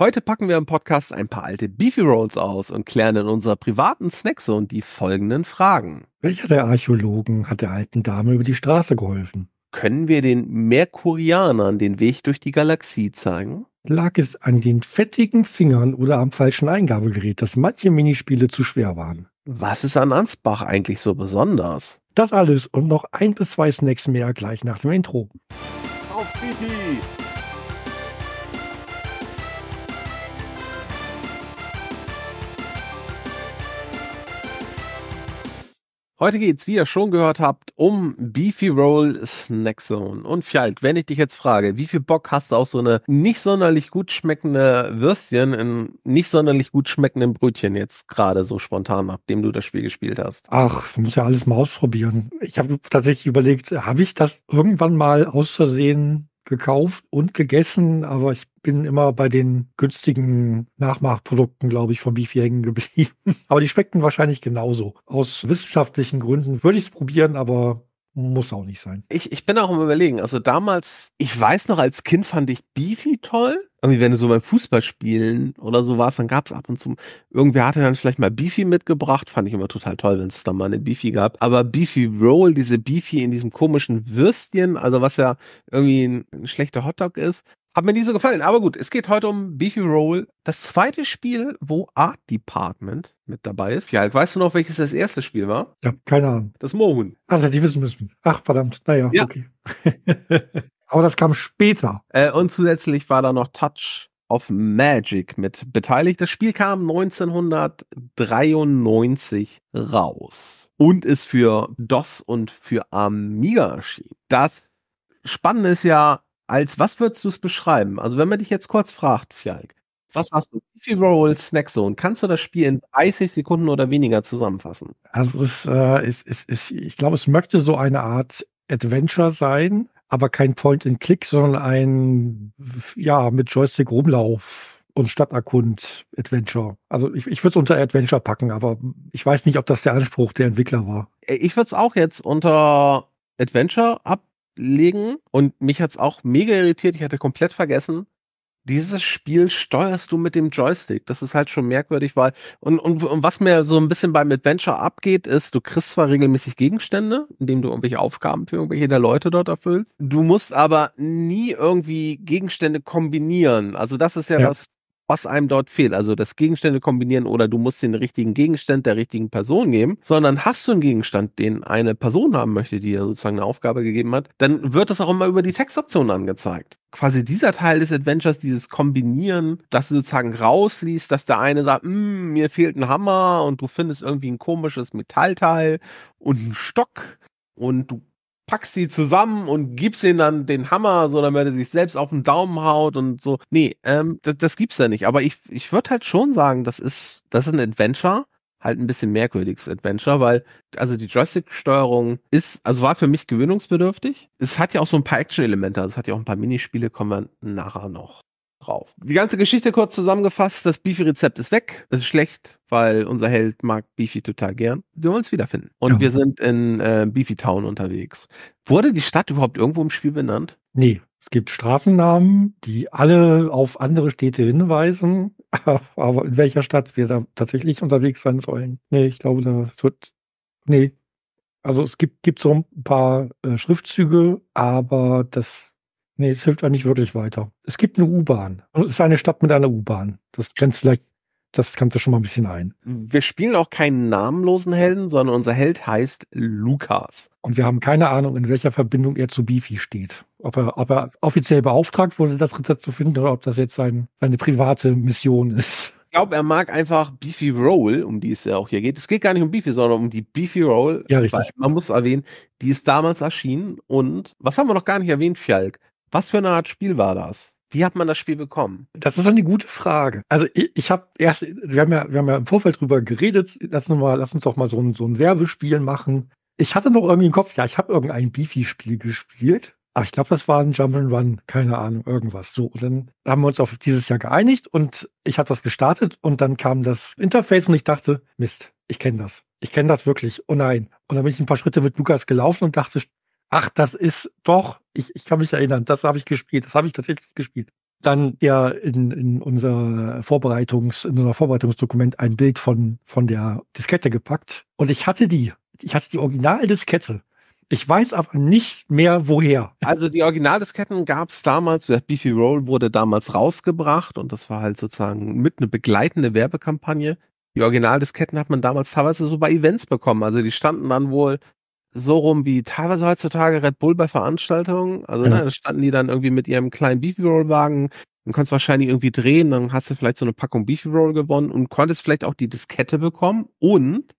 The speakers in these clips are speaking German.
Heute packen wir im Podcast ein paar alte Beefy Rolls aus und klären in unserer privaten Snackzone die folgenden Fragen. Welcher der Archäologen hat der alten Dame über die Straße geholfen? Können wir den Merkurianern den Weg durch die Galaxie zeigen? Lag es an den fettigen Fingern oder am falschen Eingabegerät, dass manche Minispiele zu schwer waren? Was ist an Ansbach eigentlich so besonders? Das alles und noch ein bis zwei Snacks mehr gleich nach dem Intro. Auf Beefy! Heute geht's, wie ihr schon gehört habt, um Beefy Roll Snack Zone. Und Fjalk, wenn ich dich jetzt frage, wie viel Bock hast du auf so eine nicht sonderlich gut schmeckende Würstchen in nicht sonderlich gut schmeckenden Brötchen jetzt gerade so spontan, nachdem du das Spiel gespielt hast? Ach, ich muss ja alles mal ausprobieren. Ich habe tatsächlich überlegt, habe ich das irgendwann mal aus Versehen gekauft und gegessen, aber ich bin immer bei den günstigen Nachmachprodukten, glaube ich, von Beefy hängen geblieben. Aber die schmeckten wahrscheinlich genauso. Aus wissenschaftlichen Gründen würde ich es probieren, aber muss auch nicht sein. Ich, ich bin auch am überlegen. Also damals, ich weiß noch, als Kind fand ich Beefy toll irgendwie, wenn du so beim Fußballspielen oder so warst, dann gab es ab und zu, irgendwer hatte dann vielleicht mal Beefy mitgebracht, fand ich immer total toll, wenn es da mal eine Beefy gab. Aber Beefy Roll, diese Beefy in diesem komischen Würstchen, also was ja irgendwie ein, ein schlechter Hotdog ist, hat mir nie so gefallen. Aber gut, es geht heute um Beefy Roll. Das zweite Spiel, wo Art Department mit dabei ist. Ja, weißt du noch, welches das erste Spiel war? Ja, keine Ahnung. Das Moon. Also die wissen müssen. Ach, verdammt. Naja, ja. okay. Aber das kam später. Äh, und zusätzlich war da noch Touch of Magic mit beteiligt. Das Spiel kam 1993 raus und ist für DOS und für Amiga erschienen. Das Spannende ist ja, als was würdest du es beschreiben? Also wenn man dich jetzt kurz fragt, Fjalk, was hast du? Wie viel Roll Snack Zone? Kannst du das Spiel in 30 Sekunden oder weniger zusammenfassen? Also es, äh, es, es, es ich glaube, es möchte so eine Art Adventure sein, aber kein Point-and-Click, sondern ein, ja, mit Joystick rumlauf und Stadterkund Adventure. Also ich, ich würde es unter Adventure packen, aber ich weiß nicht, ob das der Anspruch der Entwickler war. Ich würde es auch jetzt unter Adventure ablegen und mich hat es auch mega irritiert. Ich hatte komplett vergessen, dieses Spiel steuerst du mit dem Joystick. Das ist halt schon merkwürdig, weil und, und, und was mir so ein bisschen beim Adventure abgeht, ist, du kriegst zwar regelmäßig Gegenstände, indem du irgendwelche Aufgaben für irgendwelche der Leute dort erfüllst. Du musst aber nie irgendwie Gegenstände kombinieren. Also das ist ja, ja. das was einem dort fehlt. Also das Gegenstände kombinieren oder du musst den richtigen Gegenstand der richtigen Person geben, sondern hast du einen Gegenstand, den eine Person haben möchte, die dir sozusagen eine Aufgabe gegeben hat, dann wird das auch immer über die Textoption angezeigt. Quasi dieser Teil des Adventures, dieses Kombinieren, dass du sozusagen rausliest, dass der eine sagt, hm, mir fehlt ein Hammer und du findest irgendwie ein komisches Metallteil und einen Stock und du packst sie zusammen und gibst ihnen dann den Hammer, so damit er sich selbst auf den Daumen haut und so. Nee, ähm, das, das gibt's ja nicht. Aber ich, ich würde halt schon sagen, das ist, das ist ein Adventure halt ein bisschen merkwürdiges Adventure, weil also die Joystick-Steuerung ist, also war für mich gewöhnungsbedürftig. Es hat ja auch so ein paar Action-Elemente, also es hat ja auch ein paar Minispiele, kommen wir nachher noch drauf. Die ganze Geschichte kurz zusammengefasst, das Beefy-Rezept ist weg. Es ist schlecht, weil unser Held mag Beefy total gern. Wir wollen es wiederfinden. Und ja. wir sind in äh, Beefy Town unterwegs. Wurde die Stadt überhaupt irgendwo im Spiel benannt? Nee, es gibt Straßennamen, die alle auf andere Städte hinweisen. Aber in welcher Stadt wir da tatsächlich unterwegs sein sollen? Nee, ich glaube, das wird. Nee. Also es gibt, gibt so ein paar äh, Schriftzüge, aber das Nee, es hilft nicht wirklich weiter. Es gibt eine U-Bahn. Es ist eine Stadt mit einer U-Bahn. Das grenzt vielleicht, das kannst schon mal ein bisschen ein. Wir spielen auch keinen namenlosen Helden, sondern unser Held heißt Lukas. Und wir haben keine Ahnung, in welcher Verbindung er zu Beefy steht. Ob er, ob er offiziell beauftragt wurde, das Rezept zu finden, oder ob das jetzt sein, seine private Mission ist. Ich glaube, er mag einfach Beefy Roll, um die es ja auch hier geht. Es geht gar nicht um Beefy, sondern um die Beefy Roll. Ja, richtig. man muss erwähnen, die ist damals erschienen und was haben wir noch gar nicht erwähnt, Fjalk? Was für eine Art Spiel war das? Wie hat man das Spiel bekommen? Das ist eine gute Frage. Also ich, ich habe erst, wir haben, ja, wir haben ja im Vorfeld drüber geredet, lass uns, mal, lass uns doch mal so ein, so ein Werbespiel machen. Ich hatte noch irgendwie im Kopf, ja, ich habe irgendein Beefy-Spiel gespielt. Aber ich glaube, das war ein Jump'n'Run, keine Ahnung, irgendwas. So, und dann haben wir uns auf dieses Jahr geeinigt und ich habe das gestartet und dann kam das Interface und ich dachte, Mist, ich kenne das. Ich kenne das wirklich. Oh nein. Und dann bin ich ein paar Schritte mit Lukas gelaufen und dachte, Ach, das ist doch, ich, ich kann mich erinnern, das habe ich gespielt, das habe ich tatsächlich gespielt. Dann ja in, in unser Vorbereitungs, in unser Vorbereitungsdokument ein Bild von, von der Diskette gepackt. Und ich hatte die, ich hatte die Originaldiskette. Ich weiß aber nicht mehr woher. Also die Originaldisketten gab es damals, Beefy Roll wurde damals rausgebracht und das war halt sozusagen mit eine begleitende Werbekampagne. Die Originaldisketten hat man damals teilweise so bei Events bekommen. Also die standen dann wohl so rum wie teilweise heutzutage Red Bull bei Veranstaltungen. Also ne, ja. ne, da standen die dann irgendwie mit ihrem kleinen Beefy Roll Wagen. Dann konntest du wahrscheinlich irgendwie drehen, dann hast du vielleicht so eine Packung Beefy Roll gewonnen und konntest vielleicht auch die Diskette bekommen. Und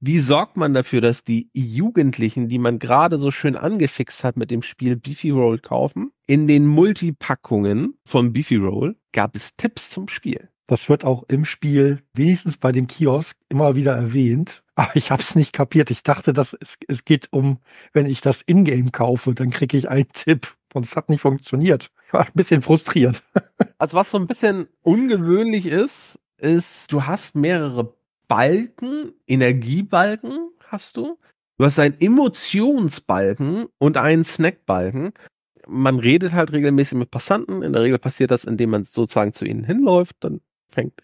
wie sorgt man dafür, dass die Jugendlichen, die man gerade so schön angefixt hat mit dem Spiel Beefy Roll kaufen? In den Multipackungen von Beefy Roll gab es Tipps zum Spiel. Das wird auch im Spiel, wenigstens bei dem Kiosk, immer wieder erwähnt. Aber ah, ich habe es nicht kapiert. Ich dachte, dass es, es geht um, wenn ich das Ingame kaufe, dann kriege ich einen Tipp. Und es hat nicht funktioniert. Ich war ein bisschen frustriert. Also was so ein bisschen ungewöhnlich ist, ist, du hast mehrere Balken, Energiebalken hast du. Du hast einen Emotionsbalken und einen Snackbalken. Man redet halt regelmäßig mit Passanten. In der Regel passiert das, indem man sozusagen zu ihnen hinläuft. Dann fängt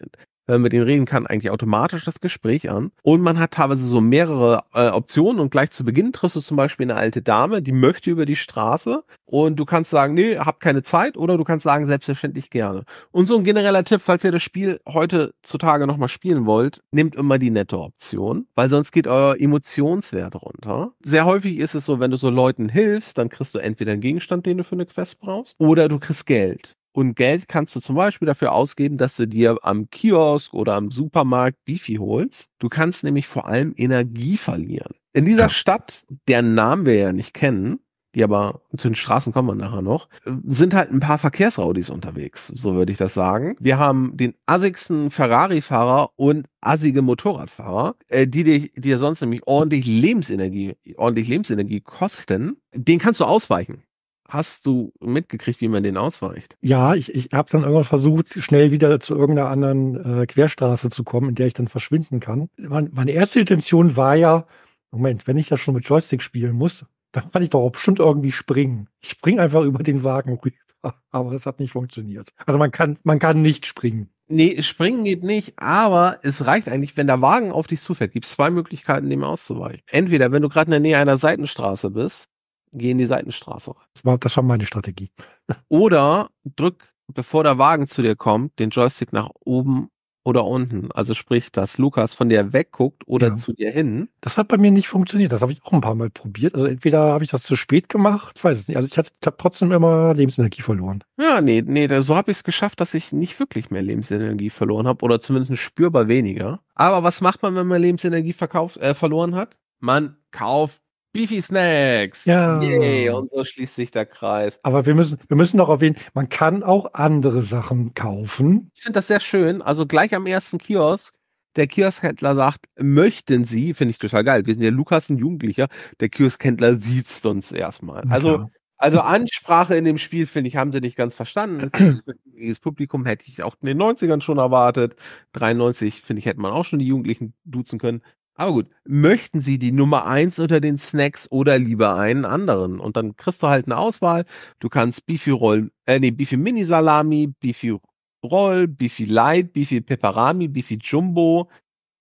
wenn man mit ihnen reden kann, eigentlich automatisch das Gespräch an. Und man hat teilweise so mehrere äh, Optionen und gleich zu Beginn triffst du zum Beispiel eine alte Dame, die möchte über die Straße und du kannst sagen, nee, hab keine Zeit oder du kannst sagen, selbstverständlich gerne. Und so ein genereller Tipp, falls ihr das Spiel heute zutage nochmal spielen wollt, nehmt immer die nette Option, weil sonst geht euer Emotionswert runter. Sehr häufig ist es so, wenn du so Leuten hilfst, dann kriegst du entweder einen Gegenstand, den du für eine Quest brauchst, oder du kriegst Geld. Und Geld kannst du zum Beispiel dafür ausgeben, dass du dir am Kiosk oder am Supermarkt Bifi holst. Du kannst nämlich vor allem Energie verlieren. In dieser ja. Stadt, deren Namen wir ja nicht kennen, die aber zu den Straßen kommen wir nachher noch, sind halt ein paar Verkehrsraudis unterwegs, so würde ich das sagen. Wir haben den assigsten Ferrari-Fahrer und assige Motorradfahrer, äh, die dir, die dir sonst nämlich ordentlich Lebensenergie, ordentlich Lebensenergie kosten. Den kannst du ausweichen. Hast du mitgekriegt, wie man den ausweicht? Ja, ich, ich habe dann irgendwann versucht, schnell wieder zu irgendeiner anderen äh, Querstraße zu kommen, in der ich dann verschwinden kann. Meine, meine erste Intention war ja, Moment, wenn ich das schon mit Joystick spielen muss, dann kann ich doch bestimmt irgendwie springen. Ich springe einfach über den Wagen rüber. Aber das hat nicht funktioniert. Also man kann, man kann nicht springen. Nee, springen geht nicht, aber es reicht eigentlich, wenn der Wagen auf dich zufährt, gibt es zwei Möglichkeiten, dem auszuweichen. Entweder, wenn du gerade in der Nähe einer Seitenstraße bist, geh in die Seitenstraße rein. Das war, das war meine Strategie. Oder drück, bevor der Wagen zu dir kommt, den Joystick nach oben oder unten. Also sprich, dass Lukas von dir wegguckt oder ja. zu dir hin. Das hat bei mir nicht funktioniert. Das habe ich auch ein paar Mal probiert. Also entweder habe ich das zu spät gemacht, weiß es nicht. Also ich hatte ich trotzdem immer Lebensenergie verloren. Ja, nee, nee, so habe ich es geschafft, dass ich nicht wirklich mehr Lebensenergie verloren habe oder zumindest spürbar weniger. Aber was macht man, wenn man Lebensenergie verkauft, äh, verloren hat? Man kauft Beefy Snacks. Ja. Yay, und so schließt sich der Kreis. Aber wir müssen, wir müssen noch erwähnen, man kann auch andere Sachen kaufen. Ich finde das sehr schön. Also gleich am ersten Kiosk, der Kioskhändler sagt, möchten Sie, finde ich total geil. Wir sind ja Lukas, ein Jugendlicher. Der Kioskhändler sieht uns erstmal. Also, also Ansprache in dem Spiel, finde ich, haben sie nicht ganz verstanden. Das Publikum hätte ich auch in den 90ern schon erwartet. 93, finde ich, hätte man auch schon die Jugendlichen duzen können. Aber gut, möchten Sie die Nummer 1 unter den Snacks oder lieber einen anderen? Und dann kriegst du halt eine Auswahl. Du kannst bifi Roll, äh, nee, Beefy Mini Salami, bifi Roll, bifi Light, bifi Pepperami, bifi Jumbo,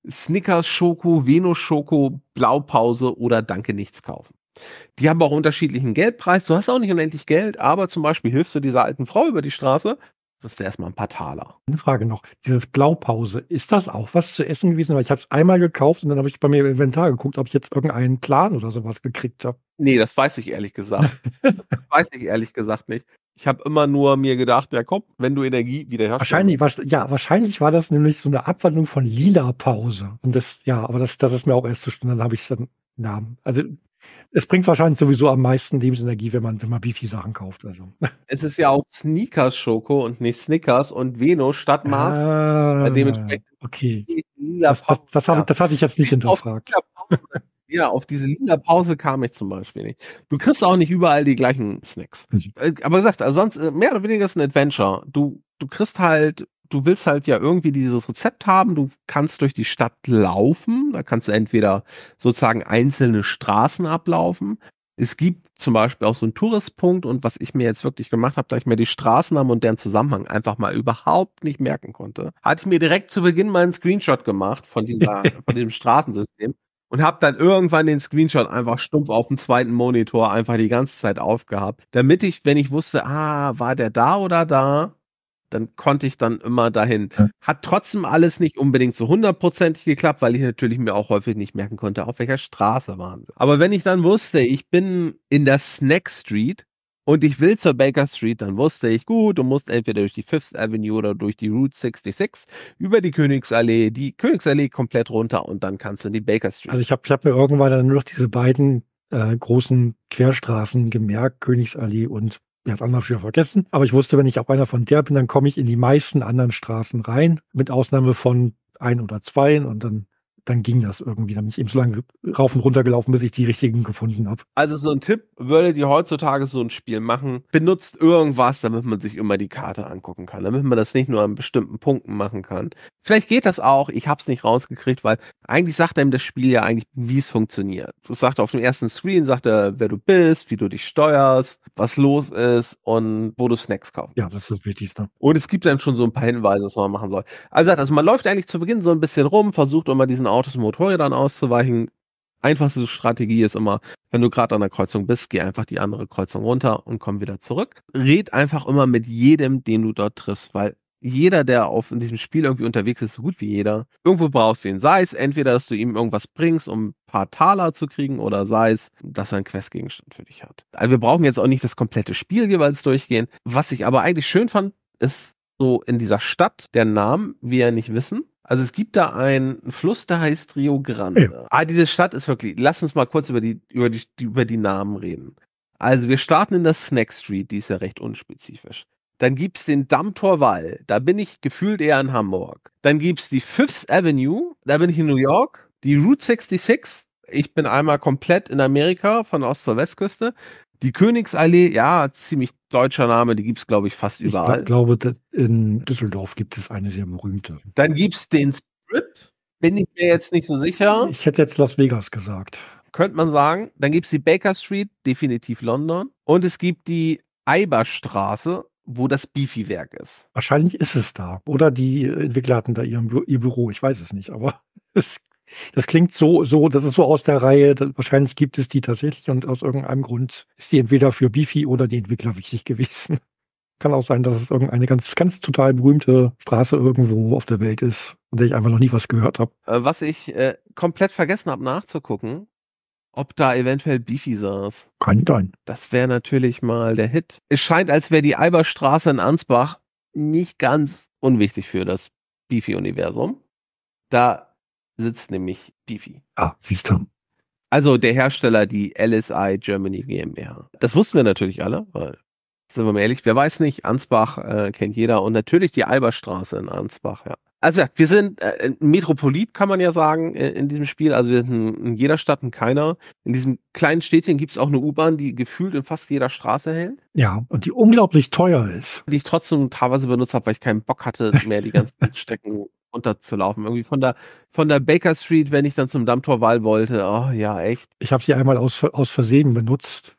Snickers Schoko, Venus Schoko, Blaupause oder Danke nichts kaufen. Die haben auch unterschiedlichen Geldpreis. Du hast auch nicht unendlich Geld, aber zum Beispiel hilfst du dieser alten Frau über die Straße, kriegst du erstmal ein paar Taler. Eine Frage noch. Dieses Blaupause, ist das auch was zu essen gewesen? Weil ich habe es einmal gekauft und dann habe ich bei mir im Inventar geguckt, ob ich jetzt irgendeinen Plan oder sowas gekriegt habe. Nee, das weiß ich ehrlich gesagt. weiß ich ehrlich gesagt nicht. Ich habe immer nur mir gedacht, ja komm, wenn du Energie wieder hast. Wahrscheinlich, war, ja, wahrscheinlich war das nämlich so eine Abwandlung von lila Pause. Und das, ja, aber das, das ist mir auch erst zu spät, dann habe ich dann Namen. Also es bringt wahrscheinlich sowieso am meisten Lebensenergie, wenn man, wenn man bifi sachen kauft. Also. Es ist ja auch Sneakers Schoko und nicht Snickers und Venus statt Mars. Ah, äh, dementsprechend okay. Das, das, das, hab, das, hatte ich jetzt nicht hinterfragt. Ja, auf diese lila Pause kam ich zum Beispiel nicht. Du kriegst auch nicht überall die gleichen Snacks. Mhm. Äh, aber gesagt, also sonst äh, mehr oder weniger ist ein Adventure. Du, du kriegst halt du willst halt ja irgendwie dieses Rezept haben. Du kannst durch die Stadt laufen. Da kannst du entweder sozusagen einzelne Straßen ablaufen. Es gibt zum Beispiel auch so einen Touristpunkt und was ich mir jetzt wirklich gemacht habe, da ich mir die Straßennamen und deren Zusammenhang einfach mal überhaupt nicht merken konnte, hatte ich mir direkt zu Beginn mal einen Screenshot gemacht von, dieser, von diesem Straßensystem und habe dann irgendwann den Screenshot einfach stumpf auf dem zweiten Monitor einfach die ganze Zeit aufgehabt, damit ich, wenn ich wusste, ah, war der da oder da, dann konnte ich dann immer dahin. Hat trotzdem alles nicht unbedingt so hundertprozentig geklappt, weil ich natürlich mir auch häufig nicht merken konnte, auf welcher Straße waren sie. Aber wenn ich dann wusste, ich bin in der Snack Street und ich will zur Baker Street, dann wusste ich, gut, du musst entweder durch die Fifth Avenue oder durch die Route 66, über die Königsallee, die Königsallee komplett runter und dann kannst du in die Baker Street. Also ich habe ich hab mir irgendwann dann nur noch diese beiden äh, großen Querstraßen gemerkt, Königsallee und ja, das andere habe ich wieder vergessen, aber ich wusste, wenn ich auf einer von der bin, dann komme ich in die meisten anderen Straßen rein, mit Ausnahme von ein oder zwei und dann dann ging das irgendwie. Dann bin ich eben so lange rauf und runter gelaufen, bis ich die richtigen gefunden habe. Also so ein Tipp, würdet ihr heutzutage so ein Spiel machen, benutzt irgendwas, damit man sich immer die Karte angucken kann, damit man das nicht nur an bestimmten Punkten machen kann. Vielleicht geht das auch, ich habe es nicht rausgekriegt, weil eigentlich sagt einem das Spiel ja eigentlich, wie es funktioniert. Du sagst auf dem ersten Screen, sagt er, wer du bist, wie du dich steuerst, was los ist und wo du Snacks kaufst. Ja, das ist das Wichtigste. Und es gibt dann schon so ein paar Hinweise, was man machen soll. Also, also man läuft eigentlich zu Beginn so ein bisschen rum, versucht immer diesen Aus Autos und Motorrädern auszuweichen. Einfachste Strategie ist immer, wenn du gerade an der Kreuzung bist, geh einfach die andere Kreuzung runter und komm wieder zurück. Red einfach immer mit jedem, den du dort triffst, weil jeder, der auf in diesem Spiel irgendwie unterwegs ist, so gut wie jeder, irgendwo brauchst du ihn. Sei es entweder, dass du ihm irgendwas bringst, um ein paar Taler zu kriegen, oder sei es, dass er einen Questgegenstand für dich hat. Also wir brauchen jetzt auch nicht das komplette Spiel jeweils durchgehen. Was ich aber eigentlich schön fand, ist so in dieser Stadt der Namen, wir ja nicht wissen. Also es gibt da einen Fluss, der heißt Rio Grande. Ja. Ah, diese Stadt ist wirklich. Lass uns mal kurz über die, über die, über die Namen reden. Also wir starten in der Snack Street, die ist ja recht unspezifisch. Dann gibt es den Dammtorwall, da bin ich gefühlt eher in Hamburg. Dann gibt es die Fifth Avenue, da bin ich in New York. Die Route 66, ich bin einmal komplett in Amerika, von Ost- zur Westküste. Die Königsallee, ja, ziemlich deutscher Name, die gibt es, glaube ich, fast überall. Ich glaube, in Düsseldorf gibt es eine sehr berühmte. Dann gibt es den Strip, bin ich mir jetzt nicht so sicher. Ich hätte jetzt Las Vegas gesagt. Könnte man sagen. Dann gibt es die Baker Street, definitiv London. Und es gibt die Eiberstraße, wo das bifi werk ist. Wahrscheinlich ist es da. Oder die Entwickler hatten da ihren, ihr Büro. Ich weiß es nicht, aber es das klingt so, so, das ist so aus der Reihe. Wahrscheinlich gibt es die tatsächlich und aus irgendeinem Grund ist die entweder für Bifi oder die Entwickler wichtig gewesen. Kann auch sein, dass es irgendeine ganz, ganz total berühmte Straße irgendwo auf der Welt ist, von der ich einfach noch nie was gehört habe. Äh, was ich äh, komplett vergessen habe nachzugucken, ob da eventuell Beefy saß. Kann sein. Das wäre natürlich mal der Hit. Es scheint, als wäre die Alberstraße in Ansbach nicht ganz unwichtig für das Beefy-Universum. Da sitzt nämlich Difi. Ah, siehst du. Also der Hersteller, die LSI Germany GmbH. Das wussten wir natürlich alle, weil, sind wir mal ehrlich, wer weiß nicht, Ansbach äh, kennt jeder und natürlich die Alberstraße in Ansbach, ja. Also ja, wir sind äh, Metropolit, kann man ja sagen, äh, in diesem Spiel. Also wir sind in jeder Stadt und keiner. In diesem kleinen Städtchen gibt es auch eine U-Bahn, die gefühlt in fast jeder Straße hält. Ja, und die unglaublich teuer ist. Die ich trotzdem teilweise benutzt habe, weil ich keinen Bock hatte, mehr die ganzen Strecken runterzulaufen. Irgendwie von der, von der Baker Street, wenn ich dann zum Dammtorwall wollte. Oh ja, echt. Ich habe sie einmal aus, aus Versehen benutzt,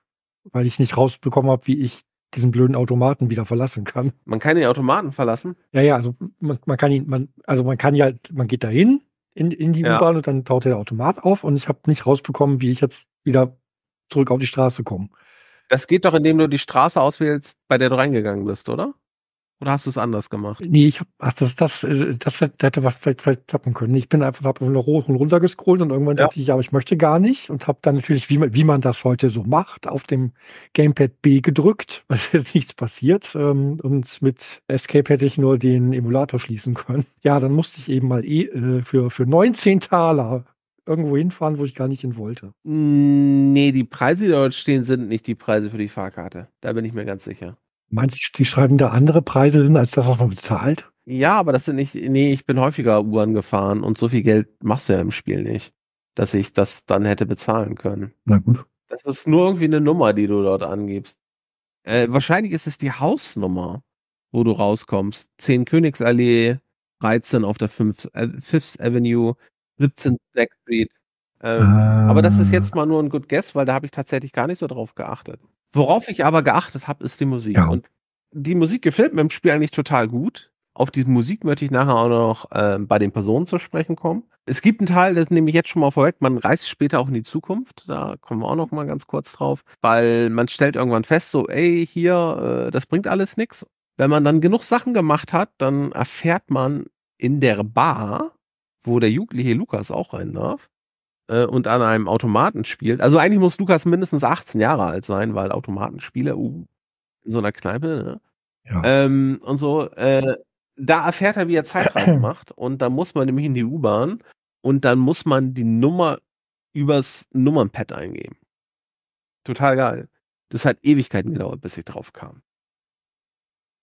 weil ich nicht rausbekommen habe, wie ich diesen blöden Automaten wieder verlassen kann. Man kann den Automaten verlassen? Ja, ja, also man, man kann ihn, man, also man kann ja, man geht dahin in, in die ja. U-Bahn und dann taucht der Automat auf und ich habe nicht rausbekommen, wie ich jetzt wieder zurück auf die Straße komme. Das geht doch, indem du die Straße auswählst, bei der du reingegangen bist, oder? Oder hast du es anders gemacht? Nee, ich habe, ach, das, das, äh, das, das hätte was vielleicht, vielleicht klappen können. Ich bin einfach hab hoch und runter gescrollt und irgendwann ja. dachte ich, ja, aber ich möchte gar nicht und habe dann natürlich, wie man, wie man das heute so macht, auf dem Gamepad B gedrückt, was jetzt nichts passiert. ähm, und mit Escape hätte ich nur den Emulator schließen können. Ja, dann musste ich eben mal eh, äh, für, für 19 Taler irgendwo hinfahren, wo ich gar nicht hin wollte. Nee, die Preise, die dort stehen, sind nicht die Preise für die Fahrkarte. Da bin ich mir ganz sicher. Meinst du, die schreiben da andere Preise hin, als das, was man bezahlt? Ja, aber das sind nicht, nee, ich bin häufiger Uhren gefahren und so viel Geld machst du ja im Spiel nicht, dass ich das dann hätte bezahlen können. Na gut. Das ist nur irgendwie eine Nummer, die du dort angibst. Äh, wahrscheinlich ist es die Hausnummer, wo du rauskommst. 10 Königsallee, 13 auf der 5, äh, Fifth Avenue, 17 Black Street. Ähm, ah. Aber das ist ah. jetzt mal nur ein Good Guess, weil da habe ich tatsächlich gar nicht so drauf geachtet. Worauf ich aber geachtet habe, ist die Musik. Ja. Und die Musik gefällt mir im Spiel eigentlich total gut. Auf die Musik möchte ich nachher auch noch ähm, bei den Personen zu sprechen kommen. Es gibt einen Teil, das nehme ich jetzt schon mal vorweg, man reist später auch in die Zukunft, da kommen wir auch noch mal ganz kurz drauf, weil man stellt irgendwann fest, so, ey, hier, äh, das bringt alles nichts. Wenn man dann genug Sachen gemacht hat, dann erfährt man in der Bar, wo der jugendliche Lukas auch rein darf, äh, und an einem Automaten spielt. Also eigentlich muss Lukas mindestens 18 Jahre alt sein, weil Automatenspieler, uh, in so einer Kneipe, ne? Ja. Ähm, und so, äh, da erfährt er, wie er Zeitreisen macht. Und dann muss man nämlich in die U-Bahn und dann muss man die Nummer übers Nummernpad eingeben. Total geil. Das hat Ewigkeiten gedauert, bis ich drauf kam.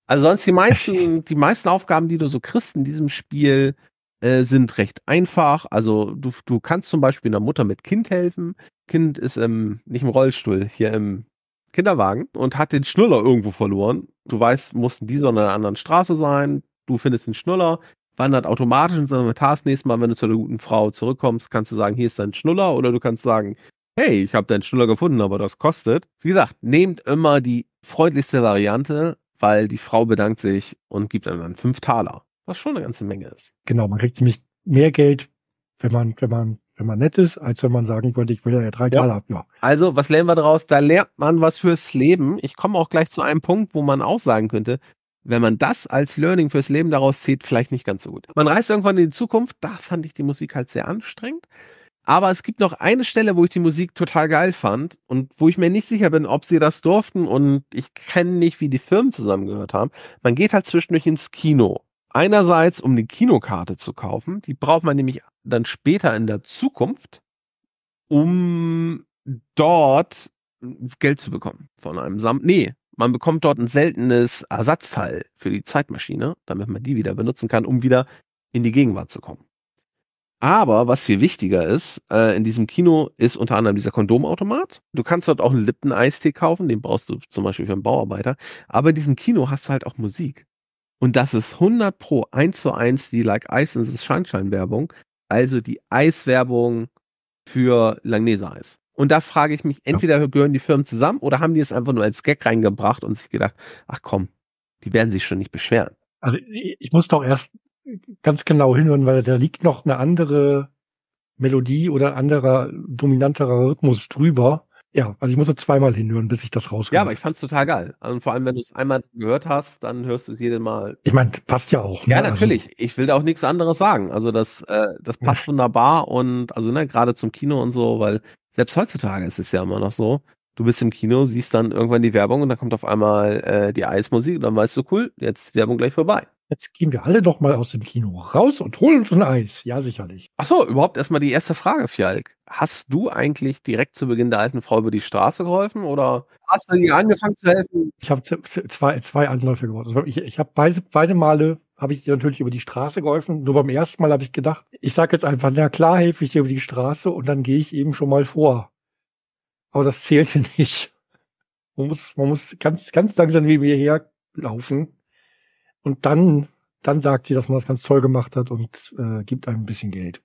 Also sonst die meisten, die meisten Aufgaben, die du so kriegst in diesem Spiel, äh, sind recht einfach. Also du, du kannst zum Beispiel einer Mutter mit Kind helfen. Kind ist im, nicht im Rollstuhl, hier im Kinderwagen und hat den Schnuller irgendwo verloren. Du weißt, mussten die sondern an einer anderen Straße sein. Du findest den Schnuller, wandert automatisch in sein Inventar das nächste Mal, wenn du zu der guten Frau zurückkommst, kannst du sagen, hier ist dein Schnuller oder du kannst sagen, hey, ich habe deinen Schnuller gefunden, aber das kostet. Wie gesagt, nehmt immer die freundlichste Variante, weil die Frau bedankt sich und gibt einem dann fünf Taler. Was schon eine ganze Menge ist. Genau, man kriegt nämlich mehr Geld, wenn man, wenn man, wenn man nett ist, als wenn man sagen würde, ich will ja drei ja. Teile haben. Ja. Also, was lernen wir daraus? Da lernt man was fürs Leben. Ich komme auch gleich zu einem Punkt, wo man auch sagen könnte, wenn man das als Learning fürs Leben daraus zieht, vielleicht nicht ganz so gut. Man reist irgendwann in die Zukunft, da fand ich die Musik halt sehr anstrengend. Aber es gibt noch eine Stelle, wo ich die Musik total geil fand und wo ich mir nicht sicher bin, ob sie das durften und ich kenne nicht, wie die Firmen zusammengehört haben. Man geht halt zwischendurch ins Kino. Einerseits, um eine Kinokarte zu kaufen, die braucht man nämlich dann später in der Zukunft, um dort hm, Geld zu bekommen von einem Sam. Nee, man bekommt dort ein seltenes Ersatzteil für die Zeitmaschine, damit man die wieder benutzen kann, um wieder in die Gegenwart zu kommen. Aber was viel wichtiger ist, äh, in diesem Kino ist unter anderem dieser Kondomautomat. Du kannst dort auch einen lippen eistee kaufen, den brauchst du zum Beispiel für einen Bauarbeiter. Aber in diesem Kino hast du halt auch Musik. Und das ist 100 Pro 1 zu 1 die Like Ice and the Sunshine-Werbung, also die Eiswerbung für Langnese-Eis. Und da frage ich mich, entweder ja. gehören die Firmen zusammen oder haben die es einfach nur als Gag reingebracht und sich gedacht, ach komm, die werden sich schon nicht beschweren. Also ich muss doch erst ganz genau hinhören, weil da liegt noch eine andere Melodie oder ein anderer, dominanterer Rhythmus drüber. Ja, also ich musste zweimal hinhören, bis ich das rausgehört Ja, aber ich fand's total geil. Und vor allem, wenn du es einmal gehört hast, dann hörst du es jedes Mal. Ich meine, passt ja auch. Ne? Ja, also natürlich. Also, ich will da auch nichts anderes sagen. Also das, äh, das passt wunderbar und also ne, gerade zum Kino und so, weil selbst heutzutage ist es ja immer noch so. Du bist im Kino, siehst dann irgendwann die Werbung und dann kommt auf einmal äh, die Eismusik und dann weißt du, cool, jetzt ist die Werbung gleich vorbei. Jetzt gehen wir alle doch mal aus dem Kino raus und holen uns ein Eis. Ja, sicherlich. Ach so, überhaupt erstmal die erste Frage, Fjalk. Hast du eigentlich direkt zu Beginn der alten Frau über die Straße geholfen oder hast du dir angefangen zu helfen? Ich habe zwei, zwei Anläufe gemacht. Also ich, ich habe beide, beide Male habe ich dir natürlich über die Straße geholfen. Nur beim ersten Mal habe ich gedacht, ich sage jetzt einfach, na klar helfe ich dir über die Straße und dann gehe ich eben schon mal vor. Aber das zählte nicht. Man muss, man muss ganz, ganz langsam neben ihr herlaufen und dann, dann sagt sie, dass man das ganz toll gemacht hat und äh, gibt einem ein bisschen Geld.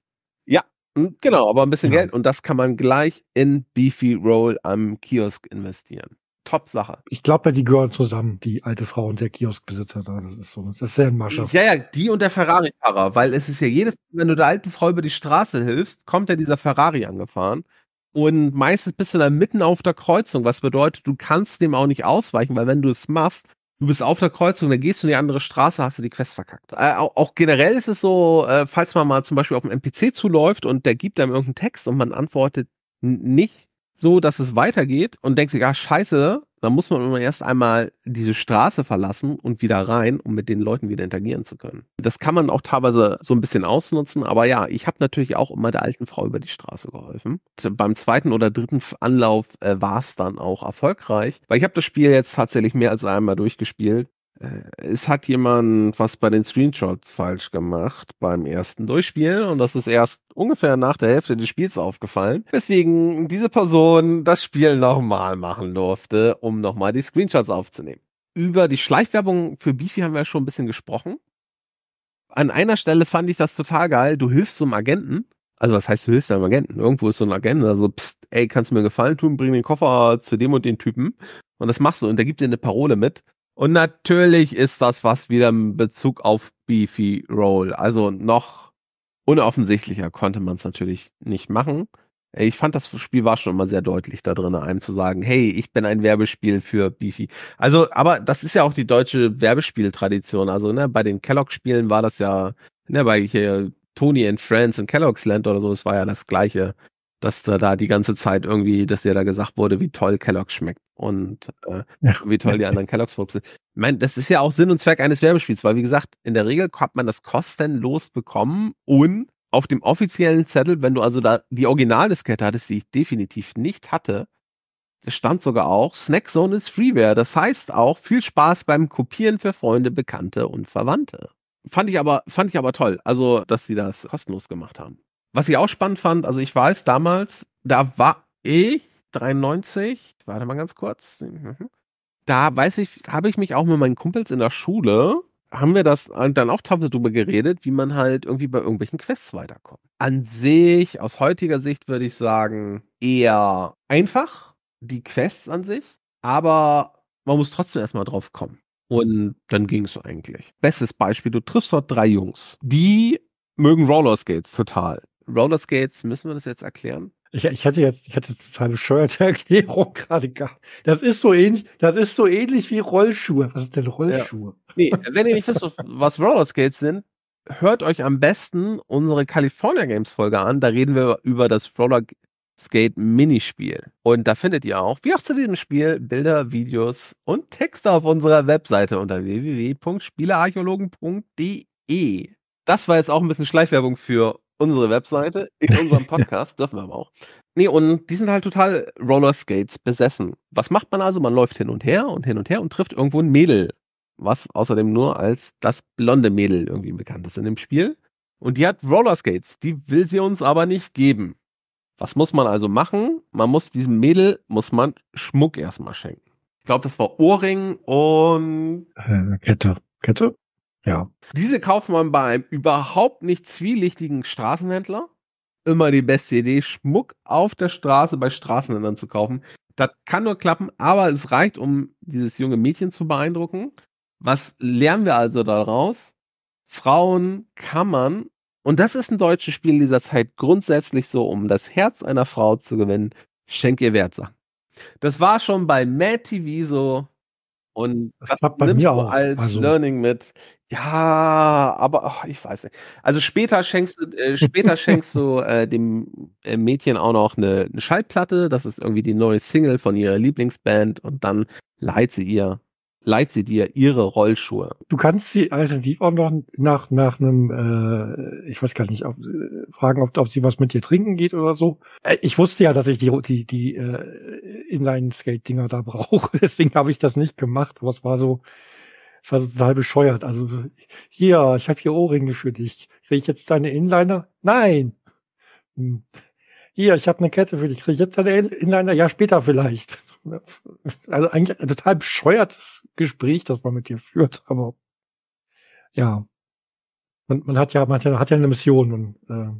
Ja, hm, genau, aber ein bisschen ja. Genau. Geld. Und das kann man gleich in Beefy Roll am Kiosk investieren. Top-Sache. Ich glaube, die gehören zusammen, die alte Frau und der Kioskbesitzer. Das ist so, das ist sehr ein Masche. Ja, ja, die und der Ferrari-Fahrer, weil es ist ja jedes Mal, wenn du der alten Frau über die Straße hilfst, kommt ja dieser Ferrari angefahren. Und meistens bist du dann mitten auf der Kreuzung, was bedeutet, du kannst dem auch nicht ausweichen, weil wenn du es machst, du bist auf der Kreuzung, dann gehst du in die andere Straße, hast du die Quest verkackt. Äh, auch, auch, generell ist es so, äh, falls man mal zum Beispiel auf einem NPC zuläuft und der gibt einem irgendeinen Text und man antwortet nicht so, dass es weitergeht und denkt sich, ah, scheiße, dann muss man immer erst einmal diese Straße verlassen und wieder rein, um mit den Leuten wieder interagieren zu können. Das kann man auch teilweise so ein bisschen ausnutzen, aber ja, ich habe natürlich auch immer der alten Frau über die Straße geholfen. Und beim zweiten oder dritten Anlauf äh, war es dann auch erfolgreich, weil ich habe das Spiel jetzt tatsächlich mehr als einmal durchgespielt äh, es hat jemand was bei den Screenshots falsch gemacht beim ersten Durchspielen und das ist erst ungefähr nach der Hälfte des Spiels aufgefallen, weswegen diese Person das Spiel nochmal machen durfte, um nochmal die Screenshots aufzunehmen. Über die Schleichwerbung für Bifi haben wir ja schon ein bisschen gesprochen. An einer Stelle fand ich das total geil. Du hilfst zum Agenten. Also was heißt, du hilfst einem Agenten? Irgendwo ist so ein Agent, also pst, ey, kannst du mir einen Gefallen tun, bring den Koffer zu dem und den Typen. Und das machst du und der gibt dir eine Parole mit. Und natürlich ist das was wieder in Bezug auf Beefy Roll. Also noch unoffensichtlicher konnte man es natürlich nicht machen. Ich fand, das Spiel war schon immer sehr deutlich da drin, einem zu sagen, hey, ich bin ein Werbespiel für Beefy. Also, aber das ist ja auch die deutsche Werbespieltradition. Also, ne, bei den Kellogg-Spielen war das ja, ne, bei hier Tony and Friends in Kellogg's Land oder so, es war ja das Gleiche, dass da, da die ganze Zeit irgendwie, dass dir da gesagt wurde, wie toll Kellogg schmeckt und äh, ja. wie toll die anderen Kellogg's Folks sind. Ich meine, das ist ja auch Sinn und Zweck eines Werbespiels, weil wie gesagt, in der Regel hat man das kostenlos bekommen und auf dem offiziellen Zettel, wenn du also da die Originaldiskette hattest, die ich definitiv nicht hatte, das stand sogar auch, Snack Zone ist Freeware. Das heißt auch, viel Spaß beim Kopieren für Freunde, Bekannte und Verwandte. Fand ich aber, fand ich aber toll, also, dass sie das kostenlos gemacht haben. Was ich auch spannend fand, also ich weiß damals, da war ich 93, warte mal ganz kurz. Mhm. Da weiß ich, habe ich mich auch mit meinen Kumpels in der Schule, haben wir das äh, dann auch tausend drüber geredet, wie man halt irgendwie bei irgendwelchen Quests weiterkommt. An sich, aus heutiger Sicht würde ich sagen, eher einfach, die Quests an sich, aber man muss trotzdem erstmal drauf kommen. Und dann ging es eigentlich. Bestes Beispiel, du triffst dort drei Jungs. Die mögen Rollerskates total. Rollerskates, müssen wir das jetzt erklären? Ich, ich hätte jetzt, ich hätte total bescheuerte Erklärung gerade gehabt. Das ist so ähnlich, das ist so ähnlich wie Rollschuhe. Was ist denn Rollschuhe? Ja. Nee, wenn ihr nicht wisst, was Roller Skates sind, hört euch am besten unsere California Games Folge an. Da reden wir über das Roller Skate Minispiel. Und da findet ihr auch, wie auch zu diesem Spiel, Bilder, Videos und Texte auf unserer Webseite unter www.spielearchäologen.de. Das war jetzt auch ein bisschen Schleichwerbung für unsere Webseite, in unserem Podcast, dürfen wir aber auch. Nee, und die sind halt total Rollerskates besessen. Was macht man also? Man läuft hin und her und hin und her und trifft irgendwo ein Mädel, was außerdem nur als das blonde Mädel irgendwie bekannt ist in dem Spiel. Und die hat Rollerskates, die will sie uns aber nicht geben. Was muss man also machen? Man muss diesem Mädel, muss man Schmuck erstmal schenken. Ich glaube, das war Ohrring und... Kette. Äh, Kette? Ja. Diese kauft man bei einem überhaupt nicht zwielichtigen Straßenhändler. Immer die beste Idee, Schmuck auf der Straße bei Straßenhändlern zu kaufen. Das kann nur klappen, aber es reicht, um dieses junge Mädchen zu beeindrucken. Was lernen wir also daraus? Frauen kann man, und das ist ein deutsches Spiel dieser Zeit grundsätzlich so, um das Herz einer Frau zu gewinnen, schenk ihr Wertsachen. Das war schon bei Mad TV so, und das, das bei nimmst mir du auch. als also. Learning mit. Ja, aber oh, ich weiß nicht. Also später schenkst du, äh, später schenkst du äh, dem äh, Mädchen auch noch eine, eine, Schallplatte. Das ist irgendwie die neue Single von ihrer Lieblingsband und dann leiht sie ihr leiht sie dir ihre Rollschuhe. Du kannst sie alternativ auch noch nach, nach einem, äh, ich weiß gar nicht, ob, fragen, ob, ob sie was mit dir trinken geht oder so. Äh, ich wusste ja, dass ich die, die, die äh, Inline-Skate-Dinger da brauche, deswegen habe ich das nicht gemacht, Was war so, ich war total bescheuert. Also hier, ich habe hier Ohrringe für dich. Kriege ich jetzt deine Inliner? Nein. Hm hier, ich habe eine Kette für dich. Jetzt hat er Inliner, ja später vielleicht. Also eigentlich ein total bescheuertes Gespräch, das man mit dir führt, aber ja. Man, man hat ja, man hat ja eine Mission und äh,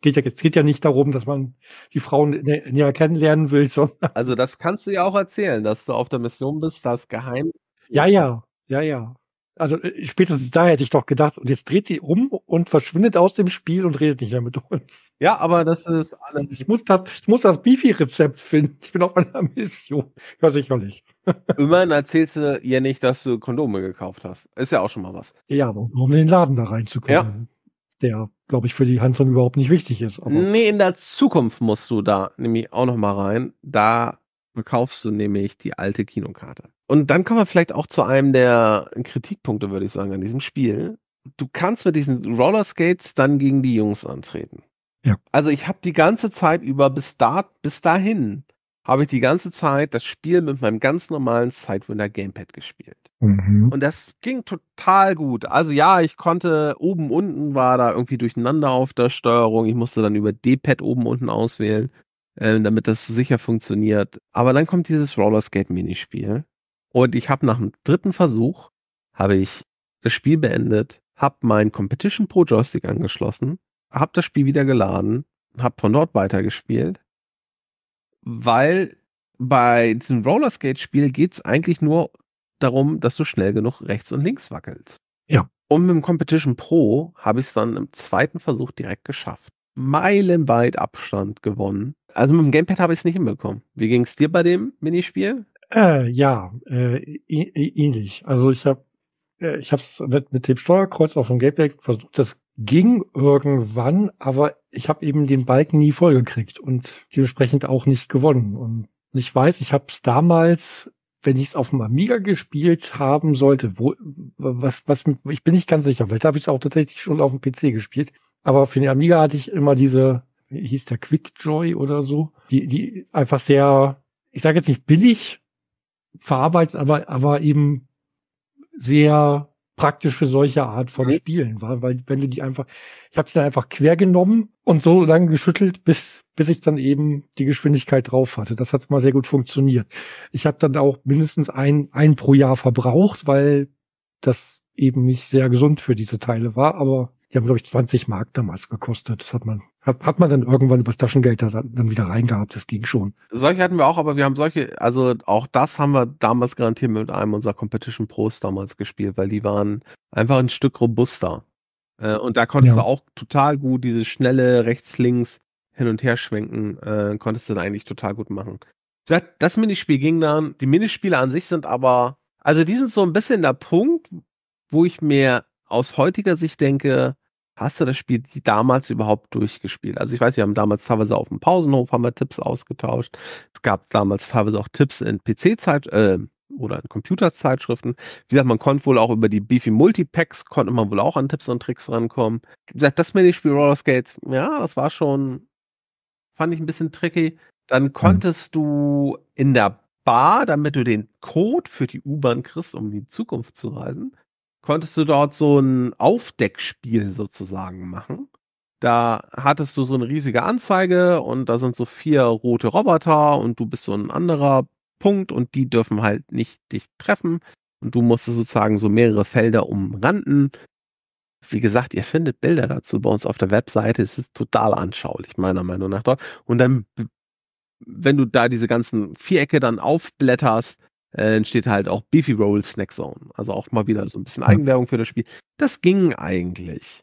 geht ja, es geht ja nicht darum, dass man die Frauen näher kennenlernen will, sondern. Also das kannst du ja auch erzählen, dass du auf der Mission bist, das Geheim. Ja, ja, ja, ja. Also äh, spätestens da hätte ich doch gedacht, und jetzt dreht sie um und verschwindet aus dem Spiel und redet nicht mehr mit uns. Ja, aber das ist alles. Ich muss das, ich muss das Beefy-Rezept finden. Ich bin auf einer Mission. Ja, sicherlich. Immerhin erzählst du ihr nicht, dass du Kondome gekauft hast. Ist ja auch schon mal was. Ja, aber um in den Laden da reinzukommen. Ja. Der, glaube ich, für die Handlung überhaupt nicht wichtig ist. Aber nee, in der Zukunft musst du da nämlich auch noch mal rein. Da bekaufst du nämlich die alte Kinokarte. Und dann kommen wir vielleicht auch zu einem der Kritikpunkte, würde ich sagen, an diesem Spiel. Du kannst mit diesen Rollerskates dann gegen die Jungs antreten. Ja. Also ich habe die ganze Zeit über bis, da, bis dahin habe ich die ganze Zeit das Spiel mit meinem ganz normalen Sidewinder Gamepad gespielt. Mhm. Und das ging total gut. Also ja, ich konnte oben, unten war da irgendwie durcheinander auf der Steuerung. Ich musste dann über D-Pad oben, unten auswählen, äh, damit das sicher funktioniert. Aber dann kommt dieses Rollerskate-Minispiel. Und ich habe nach dem dritten Versuch, habe ich das Spiel beendet, habe meinen Competition Pro Joystick angeschlossen, habe das Spiel wieder geladen, habe von dort weitergespielt, weil bei diesem Roller Skate spiel geht es eigentlich nur darum, dass du schnell genug rechts und links wackelst. Ja. Und mit dem Competition Pro habe ich es dann im zweiten Versuch direkt geschafft. Meilenweit Abstand gewonnen. Also mit dem Gamepad habe ich es nicht hinbekommen. Wie ging es dir bei dem Minispiel? Äh, ja, äh, ähnlich. Also ich habe äh, ich habe es mit, mit dem Steuerkreuz auf dem Gateback versucht. Das ging irgendwann, aber ich habe eben den Balken nie vollgekriegt und dementsprechend auch nicht gewonnen. Und ich weiß, ich habe es damals, wenn ich es auf dem Amiga gespielt haben sollte, wo, was, was, ich bin nicht ganz sicher, vielleicht habe ich es auch tatsächlich schon auf dem PC gespielt. Aber für den Amiga hatte ich immer diese, wie hieß der Quick Joy oder so, die, die einfach sehr, ich sage jetzt nicht billig, verarbeitet, aber, aber eben sehr praktisch für solche Art von mhm. Spielen war, weil wenn du die einfach, ich habe sie dann einfach quer genommen und so lange geschüttelt, bis bis ich dann eben die Geschwindigkeit drauf hatte. Das hat mal sehr gut funktioniert. Ich habe dann auch mindestens ein ein pro Jahr verbraucht, weil das eben nicht sehr gesund für diese Teile war, aber die haben glaube ich 20 Mark damals gekostet. Das hat man hat, hat man dann irgendwann übers Taschengeld da dann wieder reingehabt, das ging schon. Solche hatten wir auch, aber wir haben solche, also auch das haben wir damals garantiert mit einem unserer Competition Pros damals gespielt, weil die waren einfach ein Stück robuster. Äh, und da konntest ja. du auch total gut diese schnelle rechts-links hin und her schwenken, äh, konntest du dann eigentlich total gut machen. Das Minispiel ging dann, die Minispiele an sich sind aber, also die sind so ein bisschen der Punkt, wo ich mir aus heutiger Sicht denke, Hast du das Spiel damals überhaupt durchgespielt? Also ich weiß, wir haben damals teilweise auf dem Pausenhof haben wir Tipps ausgetauscht. Es gab damals teilweise auch Tipps in PC-Zeit äh, oder in Computerzeitschriften. Wie gesagt, man konnte wohl auch über die Beefy Multipacks konnte man wohl auch an Tipps und Tricks rankommen. Wie gesagt, das Minispiel Roller Skates, ja, das war schon, fand ich ein bisschen tricky. Dann mhm. konntest du in der Bar, damit du den Code für die U-Bahn kriegst, um in die Zukunft zu reisen, konntest du dort so ein Aufdeckspiel sozusagen machen. Da hattest du so eine riesige Anzeige und da sind so vier rote Roboter und du bist so ein anderer Punkt und die dürfen halt nicht dich treffen. Und du musstest sozusagen so mehrere Felder umranden. Wie gesagt, ihr findet Bilder dazu bei uns auf der Webseite. Es ist total anschaulich, meiner Meinung nach dort. Und dann, wenn du da diese ganzen Vierecke dann aufblätterst, äh, entsteht halt auch Beefy Roll Snack Zone. Also auch mal wieder so ein bisschen Eigenwerbung für das Spiel. Das ging eigentlich.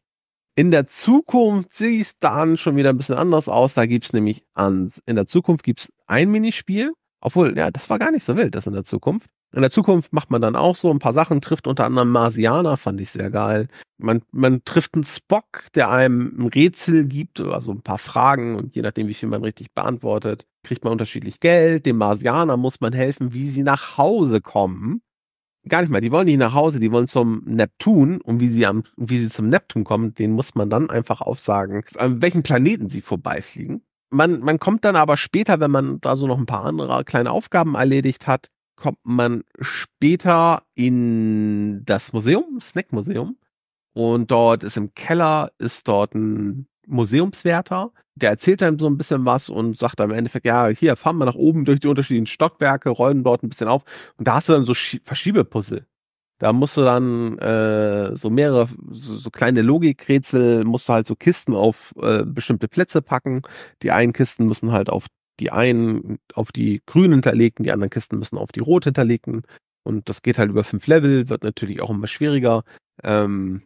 In der Zukunft sieht es dann schon wieder ein bisschen anders aus. Da gibt es nämlich ans, in der Zukunft gibt es ein Minispiel. Obwohl, ja, das war gar nicht so wild, das in der Zukunft. In der Zukunft macht man dann auch so ein paar Sachen, trifft unter anderem Marsianer, fand ich sehr geil. Man, man trifft einen Spock, der einem ein Rätsel gibt, also ein paar Fragen und je nachdem, wie viel man richtig beantwortet, kriegt man unterschiedlich Geld. Dem Marsianer muss man helfen, wie sie nach Hause kommen. Gar nicht mal, die wollen nicht nach Hause, die wollen zum Neptun und wie sie, am, wie sie zum Neptun kommen, den muss man dann einfach aufsagen, an welchen Planeten sie vorbeifliegen man, man kommt dann aber später, wenn man da so noch ein paar andere kleine Aufgaben erledigt hat, kommt man später in das Museum, Snack Museum. Und dort ist im Keller, ist dort ein Museumswärter. Der erzählt einem so ein bisschen was und sagt dann im Endeffekt, ja, hier fahren wir nach oben durch die unterschiedlichen Stockwerke, rollen dort ein bisschen auf. Und da hast du dann so Verschiebepuzzle. Da musst du dann äh, so mehrere, so, so kleine Logikrätsel, musst du halt so Kisten auf äh, bestimmte Plätze packen. Die einen Kisten müssen halt auf die einen auf die grün hinterlegten, die anderen Kisten müssen auf die rot hinterlegten. Und das geht halt über fünf Level, wird natürlich auch immer schwieriger. Ähm,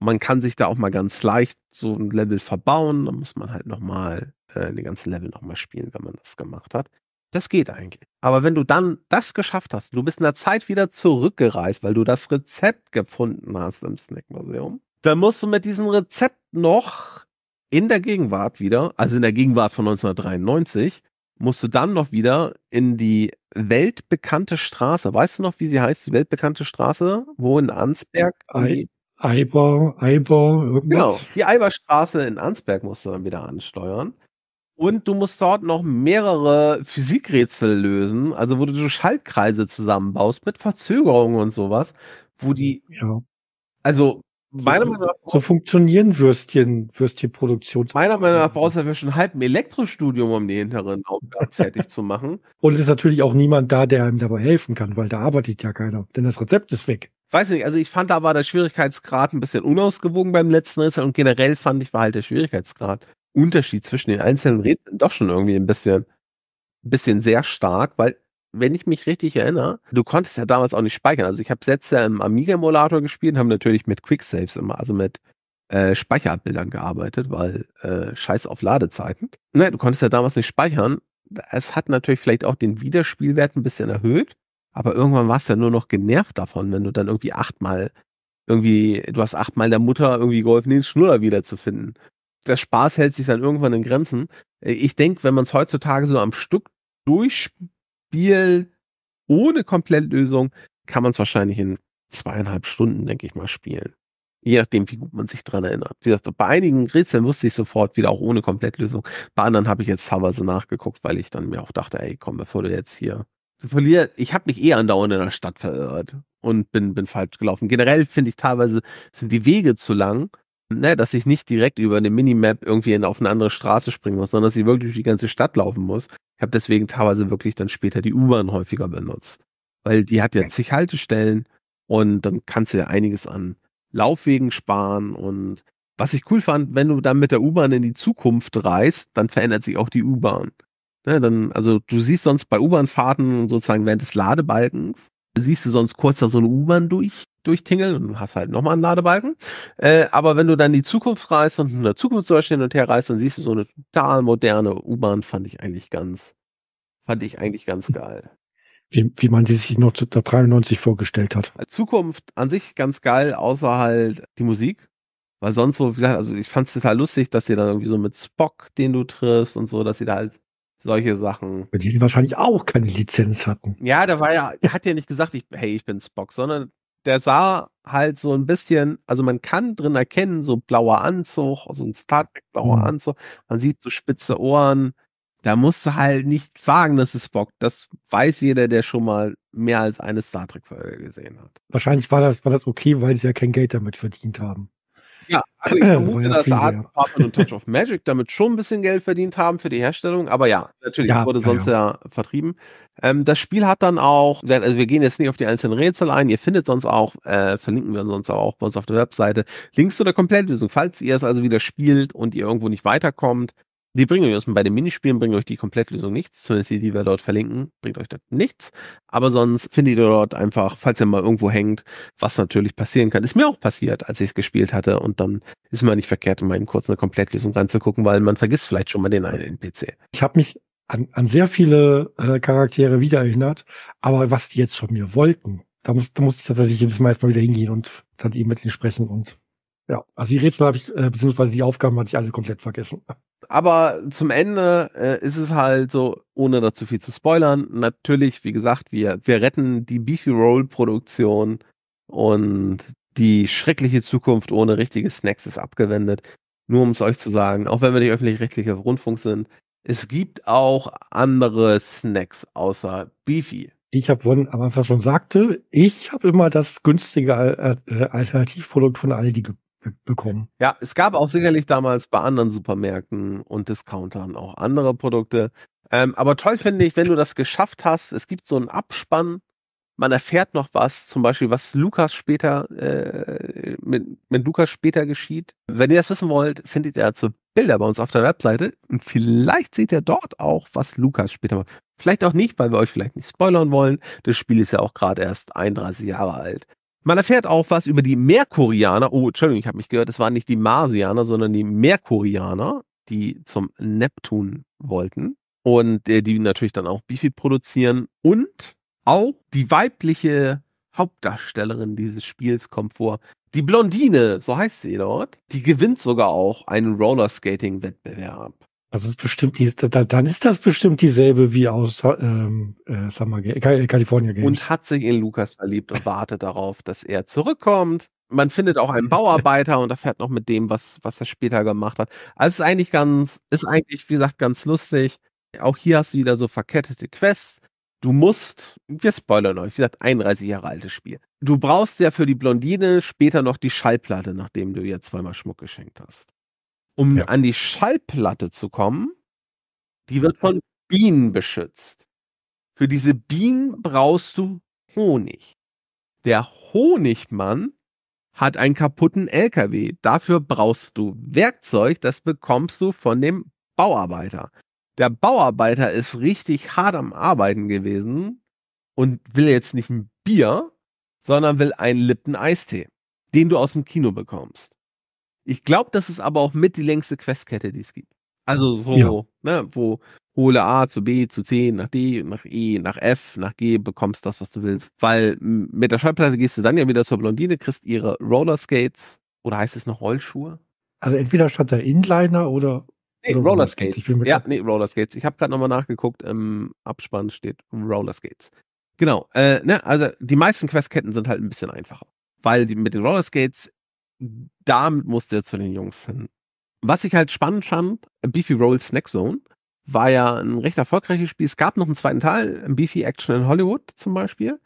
man kann sich da auch mal ganz leicht so ein Level verbauen. Da muss man halt nochmal äh, den ganzen Level nochmal spielen, wenn man das gemacht hat. Das geht eigentlich. Aber wenn du dann das geschafft hast, du bist in der Zeit wieder zurückgereist, weil du das Rezept gefunden hast im Snack Museum, dann musst du mit diesem Rezept noch in der Gegenwart wieder, also in der Gegenwart von 1993, musst du dann noch wieder in die weltbekannte Straße. Weißt du noch, wie sie heißt, die weltbekannte Straße? Wo in Ansberg? Eiber, Eiber, irgendwas. Genau, die Eiberstraße in Ansberg musst du dann wieder ansteuern. Und du musst dort noch mehrere Physikrätsel lösen, also wo du Schaltkreise zusammenbaust mit Verzögerungen und sowas, wo die, ja. also Meiner Meinung nach so funktionieren Würstchen, Würstchenproduktion. Meiner Meinung nach brauchst du dafür schon halb ein Elektrostudium, um die hinteren Aufgaben fertig zu machen. Und es ist natürlich auch niemand da, der einem dabei helfen kann, weil da arbeitet ja keiner, denn das Rezept ist weg. Weiß nicht, also ich fand, da war der Schwierigkeitsgrad ein bisschen unausgewogen beim letzten Rätsel und generell fand ich, war halt der Schwierigkeitsgrad Unterschied zwischen den einzelnen Rätseln doch schon irgendwie ein bisschen, ein bisschen sehr stark, weil wenn ich mich richtig erinnere, du konntest ja damals auch nicht speichern. Also ich habe Sätze im Amiga-Emulator gespielt und habe natürlich mit Quicksaves immer, also mit äh, Speicherabbildern gearbeitet, weil äh, scheiß auf Ladezeiten. Ne, du konntest ja damals nicht speichern. Es hat natürlich vielleicht auch den Wiederspielwert ein bisschen erhöht, aber irgendwann warst du ja nur noch genervt davon, wenn du dann irgendwie achtmal irgendwie, du hast achtmal der Mutter irgendwie geholfen, den Schnuller wiederzufinden. Der Spaß hält sich dann irgendwann in Grenzen. Ich denke, wenn man es heutzutage so am Stück durchspielt, Spiel ohne Komplettlösung kann man es wahrscheinlich in zweieinhalb Stunden, denke ich mal, spielen. Je nachdem, wie gut man sich dran erinnert. Wie gesagt, bei einigen Rätseln wusste ich sofort wieder auch ohne Komplettlösung. Bei anderen habe ich jetzt teilweise nachgeguckt, weil ich dann mir auch dachte, ey, komm, bevor du jetzt hier verlierst, ich habe mich eh andauernd in der Stadt verirrt und bin, bin falsch gelaufen. Generell finde ich teilweise sind die Wege zu lang ne, dass ich nicht direkt über eine Minimap irgendwie in, auf eine andere Straße springen muss, sondern dass ich wirklich durch die ganze Stadt laufen muss. Ich habe deswegen teilweise wirklich dann später die U-Bahn häufiger benutzt, weil die hat ja zig Haltestellen und dann kannst du ja einiges an Laufwegen sparen und was ich cool fand, wenn du dann mit der U-Bahn in die Zukunft reist, dann verändert sich auch die U-Bahn. Ne, dann, also du siehst sonst bei U-Bahn-Fahrten sozusagen während des Ladebalkens, siehst du sonst kurz da so eine U-Bahn durch durchtingeln und hast halt nochmal einen Ladebalken. Äh, aber wenn du dann die Zukunft reist und in der Zukunft zum hin und her reist, dann siehst du so eine total moderne U-Bahn, fand ich eigentlich ganz, fand ich eigentlich ganz hm. geil. Wie, wie man die sich noch 93 vorgestellt hat. Zukunft an sich ganz geil, außer halt die Musik. Weil sonst so, wie gesagt, also ich fand es total lustig, dass sie dann irgendwie so mit Spock, den du triffst und so, dass sie da halt solche Sachen. Weil die wahrscheinlich auch keine Lizenz hatten. Ja, da war ja, er hat ja nicht gesagt, ich, hey, ich bin Spock, sondern der sah halt so ein bisschen, also man kann drin erkennen, so blauer Anzug, so ein Star Trek blauer mhm. Anzug, man sieht so spitze Ohren, da musst du halt nicht sagen, dass es Spock. Das weiß jeder, der schon mal mehr als eine Star Trek-Folge gesehen hat. Wahrscheinlich war das, war das okay, weil sie ja kein Geld damit verdient haben. Ja, also ich äh, vermute, dass Art Department und Touch of Magic damit schon ein bisschen Geld verdient haben für die Herstellung, aber ja, natürlich ja, wurde sonst ja, vertrieben. Ähm, das Spiel hat dann auch, also wir gehen jetzt nicht auf die einzelnen Rätsel ein, ihr findet sonst auch, äh, verlinken wir sonst auch bei uns auf der Webseite, Links zu der Komplettlösung, falls ihr es also wieder spielt und ihr irgendwo nicht weiterkommt, die bringen euch aus bei den Minispielen, bringen euch die Komplettlösung nichts. Zumindest die, die wir dort verlinken, bringt euch dort nichts. Aber sonst findet ihr dort einfach, falls ihr mal irgendwo hängt, was natürlich passieren kann. Ist mir auch passiert, als ich es gespielt hatte. Und dann ist mal nicht verkehrt, mal eben kurz eine Komplettlösung reinzugucken, weil man vergisst vielleicht schon mal den einen NPC. Ich habe mich an, an sehr viele äh, Charaktere wieder erinnert, aber was die jetzt von mir wollten, da, muss, da muss ich tatsächlich jedes Mal erstmal wieder hingehen und dann eben mit ihnen sprechen und ja, also die Rätsel habe ich, äh, beziehungsweise die Aufgaben hatte ich alle komplett vergessen aber zum Ende äh, ist es halt so, ohne dazu viel zu spoilern, natürlich, wie gesagt, wir, wir retten die Beefy Roll Produktion und die schreckliche Zukunft ohne richtige Snacks ist abgewendet. Nur um es euch zu sagen, auch wenn wir nicht öffentlich-rechtlicher Rundfunk sind, es gibt auch andere Snacks außer Beefy. Ich habe vorhin am Anfang schon sagte, ich habe immer das günstige äh, Alternativprodukt von Aldi bekommen. Ja, es gab auch sicherlich damals bei anderen Supermärkten und Discountern auch andere Produkte. Ähm, aber toll finde ich, wenn du das geschafft hast, es gibt so einen Abspann, man erfährt noch was, zum Beispiel, was Lukas später, äh, mit, mit Lukas später geschieht. Wenn ihr das wissen wollt, findet ihr dazu Bilder bei uns auf der Webseite und vielleicht seht ihr dort auch, was Lukas später macht. Vielleicht auch nicht, weil wir euch vielleicht nicht spoilern wollen. Das Spiel ist ja auch gerade erst 31 Jahre alt. Man erfährt auch was über die Merkurianer. Oh, Entschuldigung, ich habe mich gehört, es waren nicht die Marsianer, sondern die Merkurianer, die zum Neptun wollten und äh, die natürlich dann auch Bifi produzieren. Und auch die weibliche Hauptdarstellerin dieses Spiels kommt vor. Die Blondine, so heißt sie dort, die gewinnt sogar auch einen Rollerskating-Wettbewerb. Das ist bestimmt die, dann ist das bestimmt dieselbe wie aus ähm, äh, Summer Ga California Games. Und hat sich in Lukas verliebt und wartet darauf, dass er zurückkommt. Man findet auch einen Bauarbeiter und erfährt noch mit dem, was, was er später gemacht hat. Also es ist eigentlich ganz, ist eigentlich, wie gesagt, ganz lustig. Auch hier hast du wieder so verkettete Quests. Du musst, wir spoilern euch, wie gesagt, 31 Jahre altes Spiel. Du brauchst ja für die Blondine später noch die Schallplatte, nachdem du ihr zweimal Schmuck geschenkt hast um ja. an die Schallplatte zu kommen, die wird von Bienen beschützt. Für diese Bienen brauchst du Honig. Der Honigmann hat einen kaputten LKW. Dafür brauchst du Werkzeug, das bekommst du von dem Bauarbeiter. Der Bauarbeiter ist richtig hart am Arbeiten gewesen und will jetzt nicht ein Bier, sondern will einen Lippen-Eistee, den du aus dem Kino bekommst. Ich glaube, das ist aber auch mit die längste Questkette, die es gibt. Also so, ja. ne, wo hole A zu B zu C nach D nach E nach F nach G bekommst das was du willst, weil mit der Schallplatte gehst du dann ja wieder zur Blondine, kriegst ihre Rollerskates oder heißt es noch Rollschuhe? Also entweder statt der Inliner oder Nee, oder Rollerskates. Ja, nee, Rollerskates. Ich habe gerade nochmal nachgeguckt, im Abspann steht Rollerskates. Genau, äh, ne, also die meisten Questketten sind halt ein bisschen einfacher, weil die, mit den Rollerskates damit musste er zu den Jungs hin. Was ich halt spannend fand, Beefy Roll Snack Zone war ja ein recht erfolgreiches Spiel. Es gab noch einen zweiten Teil, Beefy Action in Hollywood zum Beispiel.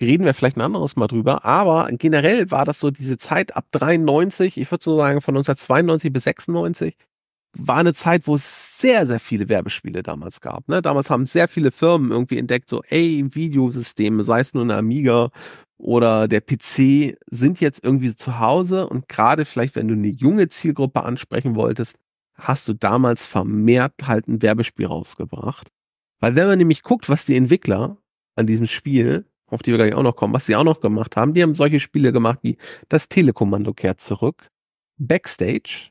Reden wir vielleicht ein anderes Mal drüber. Aber generell war das so diese Zeit ab 93, ich würde so sagen von 1992 bis 96, war eine Zeit, wo es sehr, sehr viele Werbespiele damals gab. Ne? Damals haben sehr viele Firmen irgendwie entdeckt, so, ey, Videosysteme, sei es nur eine Amiga oder der PC sind jetzt irgendwie zu Hause und gerade vielleicht, wenn du eine junge Zielgruppe ansprechen wolltest, hast du damals vermehrt halt ein Werbespiel rausgebracht. Weil wenn man nämlich guckt, was die Entwickler an diesem Spiel, auf die wir gleich auch noch kommen, was sie auch noch gemacht haben, die haben solche Spiele gemacht wie Das Telekommando kehrt zurück, Backstage,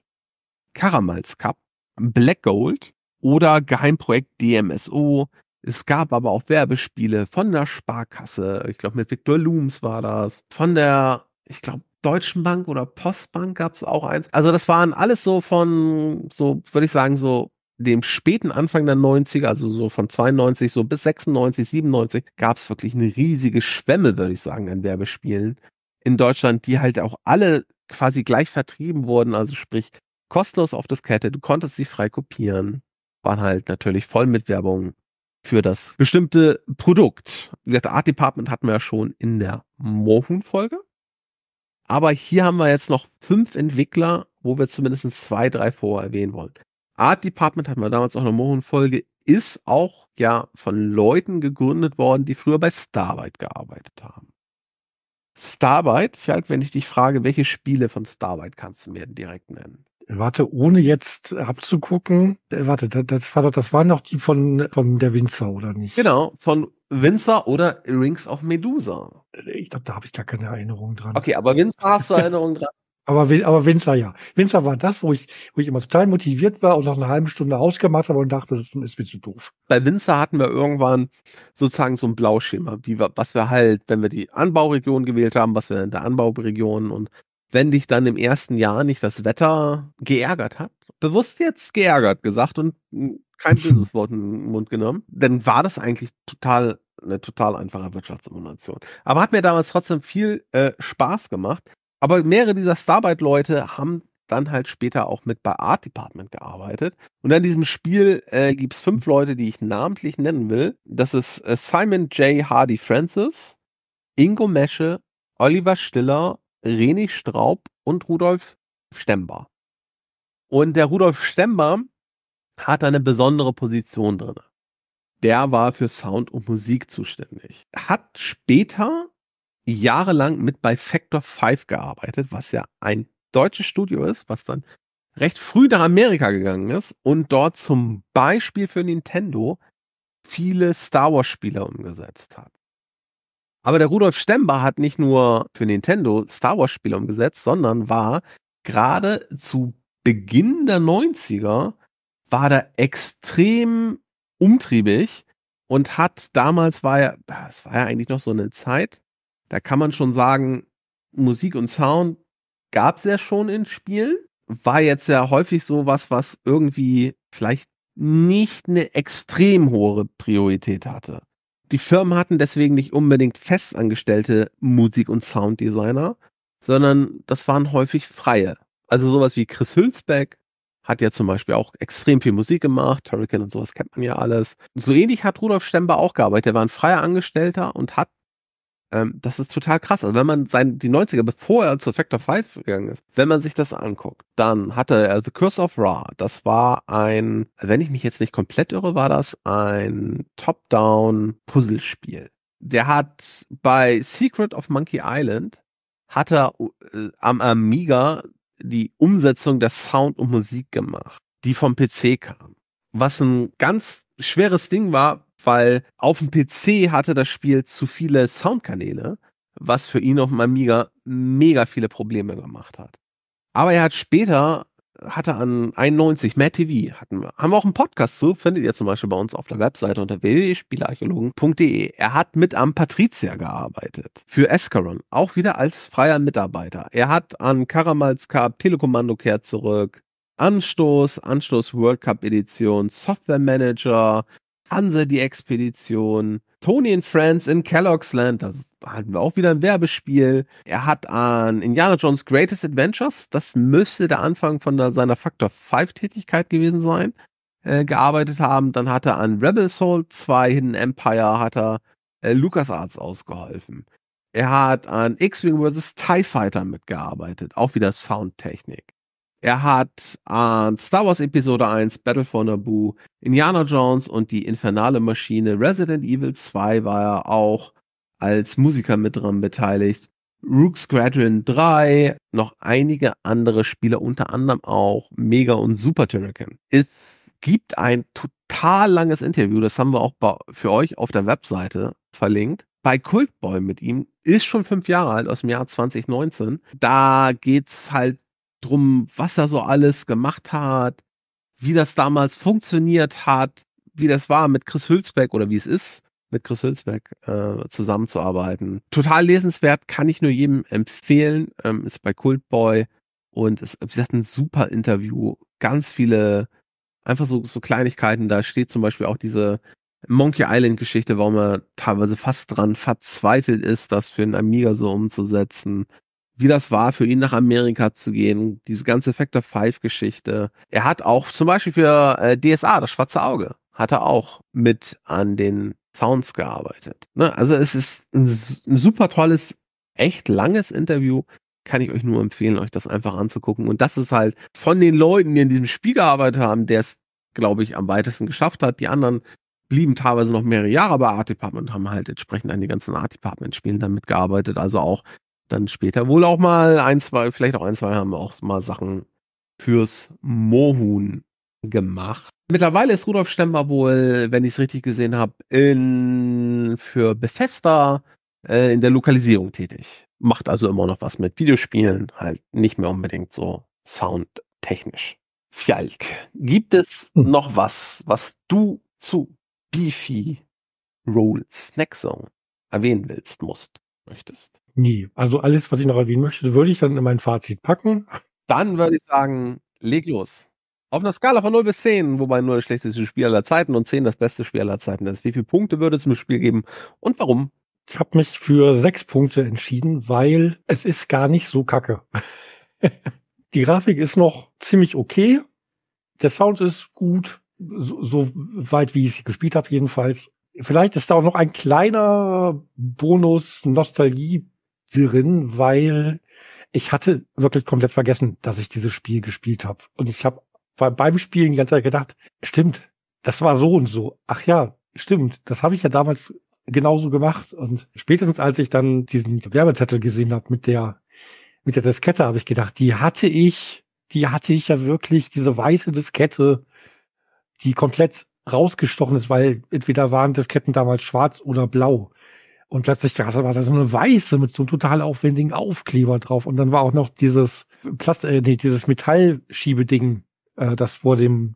Karamals Cup, Black Gold oder Geheimprojekt DMSO, es gab aber auch Werbespiele von der Sparkasse, ich glaube mit Victor Looms war das, von der, ich glaube, Deutschen Bank oder Postbank gab es auch eins. Also das waren alles so von, so würde ich sagen, so dem späten Anfang der 90er, also so von 92 so bis 96, 97, gab es wirklich eine riesige Schwemme, würde ich sagen, an Werbespielen in Deutschland, die halt auch alle quasi gleich vertrieben wurden. Also sprich, kostenlos auf das Kette, du konntest sie frei kopieren, waren halt natürlich voll mit Werbung für das bestimmte Produkt. Wie gesagt, Art Department hatten wir ja schon in der Mohun-Folge. Aber hier haben wir jetzt noch fünf Entwickler, wo wir zumindest zwei, drei vorher erwähnen wollen. Art Department hatten wir damals auch in der Mohun-Folge, ist auch ja von Leuten gegründet worden, die früher bei Starbyte gearbeitet haben. Starbyte, vielleicht wenn ich dich frage, welche Spiele von Starbyte kannst du mir direkt nennen? Warte, ohne jetzt abzugucken. Äh, warte, das, war doch, das waren doch die von, von der Winzer, oder nicht? Genau, von Winzer oder Rings of Medusa. Äh, ich glaube, da habe ich gar keine Erinnerung dran. Okay, aber Winzer hast du Erinnerung dran. Aber, aber Winzer, ja. Winzer war das, wo ich, wo ich immer total motiviert war und nach einer halben Stunde ausgemacht habe und dachte, das ist mir zu doof. Bei Winzer hatten wir irgendwann sozusagen so ein Blauschema, wie wir, was wir halt, wenn wir die Anbauregion gewählt haben, was wir in der Anbauregion und wenn dich dann im ersten Jahr nicht das Wetter geärgert hat, bewusst jetzt geärgert gesagt und kein böses Wort in den Mund genommen, dann war das eigentlich total eine total einfache Wirtschaftssimulation. Aber hat mir damals trotzdem viel äh, Spaß gemacht. Aber mehrere dieser Starbite-Leute haben dann halt später auch mit bei Art Department gearbeitet. Und an diesem Spiel äh, gibt es fünf Leute, die ich namentlich nennen will. Das ist äh, Simon J. Hardy Francis, Ingo Mesche, Oliver Stiller, René Straub und Rudolf Stember. Und der Rudolf Stember hat eine besondere Position drin. Der war für Sound und Musik zuständig. Hat später jahrelang mit bei Factor 5 gearbeitet, was ja ein deutsches Studio ist, was dann recht früh nach Amerika gegangen ist und dort zum Beispiel für Nintendo viele Star Wars Spiele umgesetzt hat. Aber der Rudolf Stember hat nicht nur für Nintendo Star Wars Spiele umgesetzt, sondern war gerade zu Beginn der 90er war da extrem umtriebig und hat damals war ja, das war ja eigentlich noch so eine Zeit, da kann man schon sagen, Musik und Sound gab es ja schon in Spielen, war jetzt ja häufig so was, was irgendwie vielleicht nicht eine extrem hohe Priorität hatte die Firmen hatten deswegen nicht unbedingt festangestellte Musik- und Sounddesigner, sondern das waren häufig freie. Also sowas wie Chris Hülsbeck hat ja zum Beispiel auch extrem viel Musik gemacht, Hurricane und sowas kennt man ja alles. So ähnlich hat Rudolf Stemper auch gearbeitet. Er war ein freier Angestellter und hat ähm, das ist total krass. Also wenn man sein, die 90er, bevor er zu Factor 5 gegangen ist, wenn man sich das anguckt, dann hatte er The Curse of Ra. Das war ein, wenn ich mich jetzt nicht komplett irre, war das ein Top-Down-Puzzlespiel. Der hat bei Secret of Monkey Island hat er äh, am Amiga die Umsetzung der Sound und Musik gemacht, die vom PC kam. Was ein ganz schweres Ding war, weil auf dem PC hatte das Spiel zu viele Soundkanäle, was für ihn auf dem Amiga mega viele Probleme gemacht hat. Aber er hat später, hatte an 91 Mad TV, hatten wir, haben wir auch einen Podcast zu, findet ihr zum Beispiel bei uns auf der Webseite unter www.spielarchäologen.de. Er hat mit am Patrizia gearbeitet, für Escaron, auch wieder als freier Mitarbeiter. Er hat an Karamals Cup, Telekommando kehrt zurück, Anstoß, Anstoß World Cup Edition, Software Manager, Hanse die Expedition, Tony and Friends in Kellogg's Land, das hatten wir auch wieder ein Werbespiel. Er hat an Indiana Jones Greatest Adventures, das müsste der Anfang von der, seiner Factor 5 Tätigkeit gewesen sein, äh, gearbeitet haben. Dann hat er an Rebel Soul 2 Hidden Empire, hat er äh, LucasArts ausgeholfen. Er hat an X-Wing vs. TIE Fighter mitgearbeitet, auch wieder Soundtechnik. Er hat an äh, Star Wars Episode 1, Battle for Naboo, Indiana Jones und die Infernale Maschine, Resident Evil 2 war er auch als Musiker mit dran beteiligt. Rook Squadron 3, noch einige andere Spieler, unter anderem auch Mega und Super Turrican. Es gibt ein total langes Interview, das haben wir auch für euch auf der Webseite verlinkt. Bei Cultboy mit ihm ist schon fünf Jahre alt, aus dem Jahr 2019. Da geht's halt drum, was er so alles gemacht hat, wie das damals funktioniert hat, wie das war mit Chris Hülsbeck oder wie es ist, mit Chris Hülsbeck äh, zusammenzuarbeiten. Total lesenswert, kann ich nur jedem empfehlen. Ähm, ist bei Cultboy und ist, wie gesagt, ein super Interview. Ganz viele, einfach so, so Kleinigkeiten. Da steht zum Beispiel auch diese Monkey Island Geschichte, warum er teilweise fast dran verzweifelt ist, das für einen Amiga so umzusetzen wie das war, für ihn nach Amerika zu gehen, diese ganze Factor 5 Geschichte. Er hat auch zum Beispiel für äh, DSA, das schwarze Auge, hat er auch mit an den Sounds gearbeitet. Ne? Also es ist ein, ein super tolles, echt langes Interview. Kann ich euch nur empfehlen, euch das einfach anzugucken. Und das ist halt von den Leuten, die in diesem Spiel gearbeitet haben, der es, glaube ich, am weitesten geschafft hat. Die anderen blieben teilweise noch mehrere Jahre bei Art Department und haben halt entsprechend an den ganzen Art Department Spielen damit gearbeitet. Also auch dann später wohl auch mal ein, zwei, vielleicht auch ein, zwei haben wir auch mal Sachen fürs Mohun gemacht. Mittlerweile ist Rudolf Stemmer wohl, wenn ich es richtig gesehen habe, in für Bethesda äh, in der Lokalisierung tätig. Macht also immer noch was mit Videospielen, halt nicht mehr unbedingt so soundtechnisch. Fjalk, gibt es hm. noch was, was du zu Beefy Roll Snack Zone erwähnen willst, musst? möchtest. Nee, also alles, was ich noch erwähnen möchte, würde ich dann in mein Fazit packen. Dann würde ich sagen, leg los. Auf einer Skala von 0 bis 10, wobei nur das schlechteste Spiel aller Zeiten und 10 das beste Spiel aller Zeiten ist. Wie viele Punkte würde es im Spiel geben und warum? Ich habe mich für sechs Punkte entschieden, weil es ist gar nicht so kacke. Die Grafik ist noch ziemlich okay. Der Sound ist gut, so, so weit wie ich sie gespielt habe jedenfalls vielleicht ist da auch noch ein kleiner Bonus Nostalgie drin, weil ich hatte wirklich komplett vergessen, dass ich dieses Spiel gespielt habe. Und ich habe beim Spielen die ganze Zeit gedacht, stimmt, das war so und so. Ach ja, stimmt, das habe ich ja damals genauso gemacht. Und spätestens als ich dann diesen Werbezettel gesehen habe mit der, mit der Diskette, habe ich gedacht, die hatte ich, die hatte ich ja wirklich, diese weiße Diskette, die komplett rausgestochen ist, weil entweder waren Disketten damals schwarz oder blau. Und plötzlich war da so eine weiße mit so einem total aufwendigen Aufkleber drauf. Und dann war auch noch dieses Plast äh, nee, dieses Metallschiebeding, äh, das vor dem,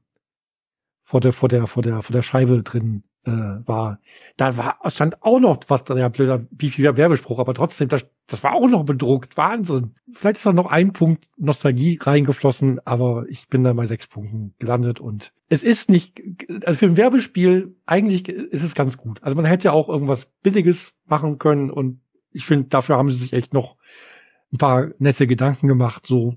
vor der, vor der, vor der, vor der Scheibe drin äh, war. Da war, stand auch noch was drin, ja, blöder, beefiger Werbespruch, aber trotzdem, das, das war auch noch bedruckt. Wahnsinn. Vielleicht ist da noch ein Punkt Nostalgie reingeflossen, aber ich bin da bei sechs Punkten gelandet und es ist nicht, also für ein Werbespiel, eigentlich ist es ganz gut. Also man hätte ja auch irgendwas Billiges machen können und ich finde, dafür haben sie sich echt noch ein paar nette Gedanken gemacht, so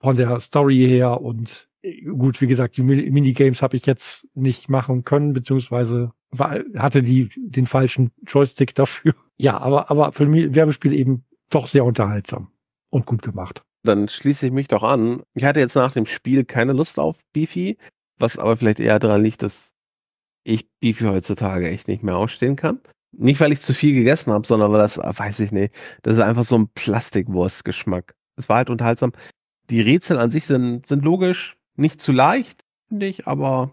von der Story her und äh, gut, wie gesagt, die Minigames habe ich jetzt nicht machen können, beziehungsweise war, hatte die den falschen Joystick dafür. Ja, aber, aber für mich Werbespiel eben doch sehr unterhaltsam und gut gemacht. Dann schließe ich mich doch an. Ich hatte jetzt nach dem Spiel keine Lust auf Beefy, was aber vielleicht eher daran liegt, dass ich Beefy heutzutage echt nicht mehr ausstehen kann. Nicht, weil ich zu viel gegessen habe, sondern weil das, weiß ich nicht, das ist einfach so ein Plastikwurstgeschmack. Es war halt unterhaltsam. Die Rätsel an sich sind, sind logisch, nicht zu leicht, finde ich, aber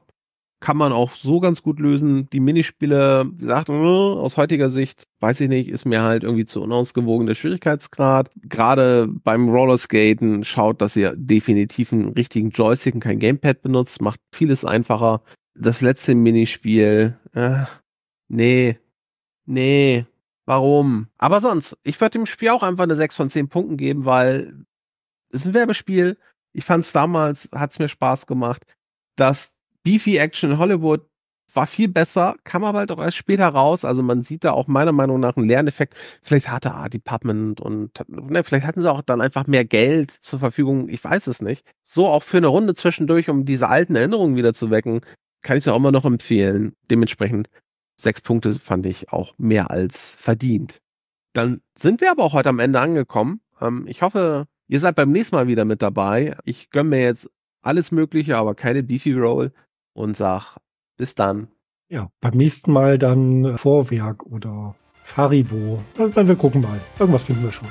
kann man auch so ganz gut lösen. Die Minispiele, wie gesagt, äh, aus heutiger Sicht, weiß ich nicht, ist mir halt irgendwie zu unausgewogen der Schwierigkeitsgrad. Gerade beim Rollerskaten schaut, dass ihr definitiv einen richtigen Joystick und kein Gamepad benutzt, macht vieles einfacher. Das letzte Minispiel, äh, nee, nee, warum? Aber sonst, ich würde dem Spiel auch einfach eine 6 von 10 Punkten geben, weil es ist ein Werbespiel. Ich fand es damals, hat es mir Spaß gemacht. dass Beefy Action in Hollywood war viel besser, kam aber halt auch erst später raus. Also man sieht da auch meiner Meinung nach einen Lerneffekt. Vielleicht hatte Art Department und ne, vielleicht hatten sie auch dann einfach mehr Geld zur Verfügung. Ich weiß es nicht. So auch für eine Runde zwischendurch, um diese alten Erinnerungen wieder zu wecken, kann ich es auch immer noch empfehlen. Dementsprechend sechs Punkte fand ich auch mehr als verdient. Dann sind wir aber auch heute am Ende angekommen. Ähm, ich hoffe, ihr seid beim nächsten Mal wieder mit dabei. Ich gönne mir jetzt alles Mögliche, aber keine Beefy Roll und sag bis dann. Ja, beim nächsten Mal dann äh, Vorwerk oder Faribo. Wir gucken mal. Irgendwas finden wir schon.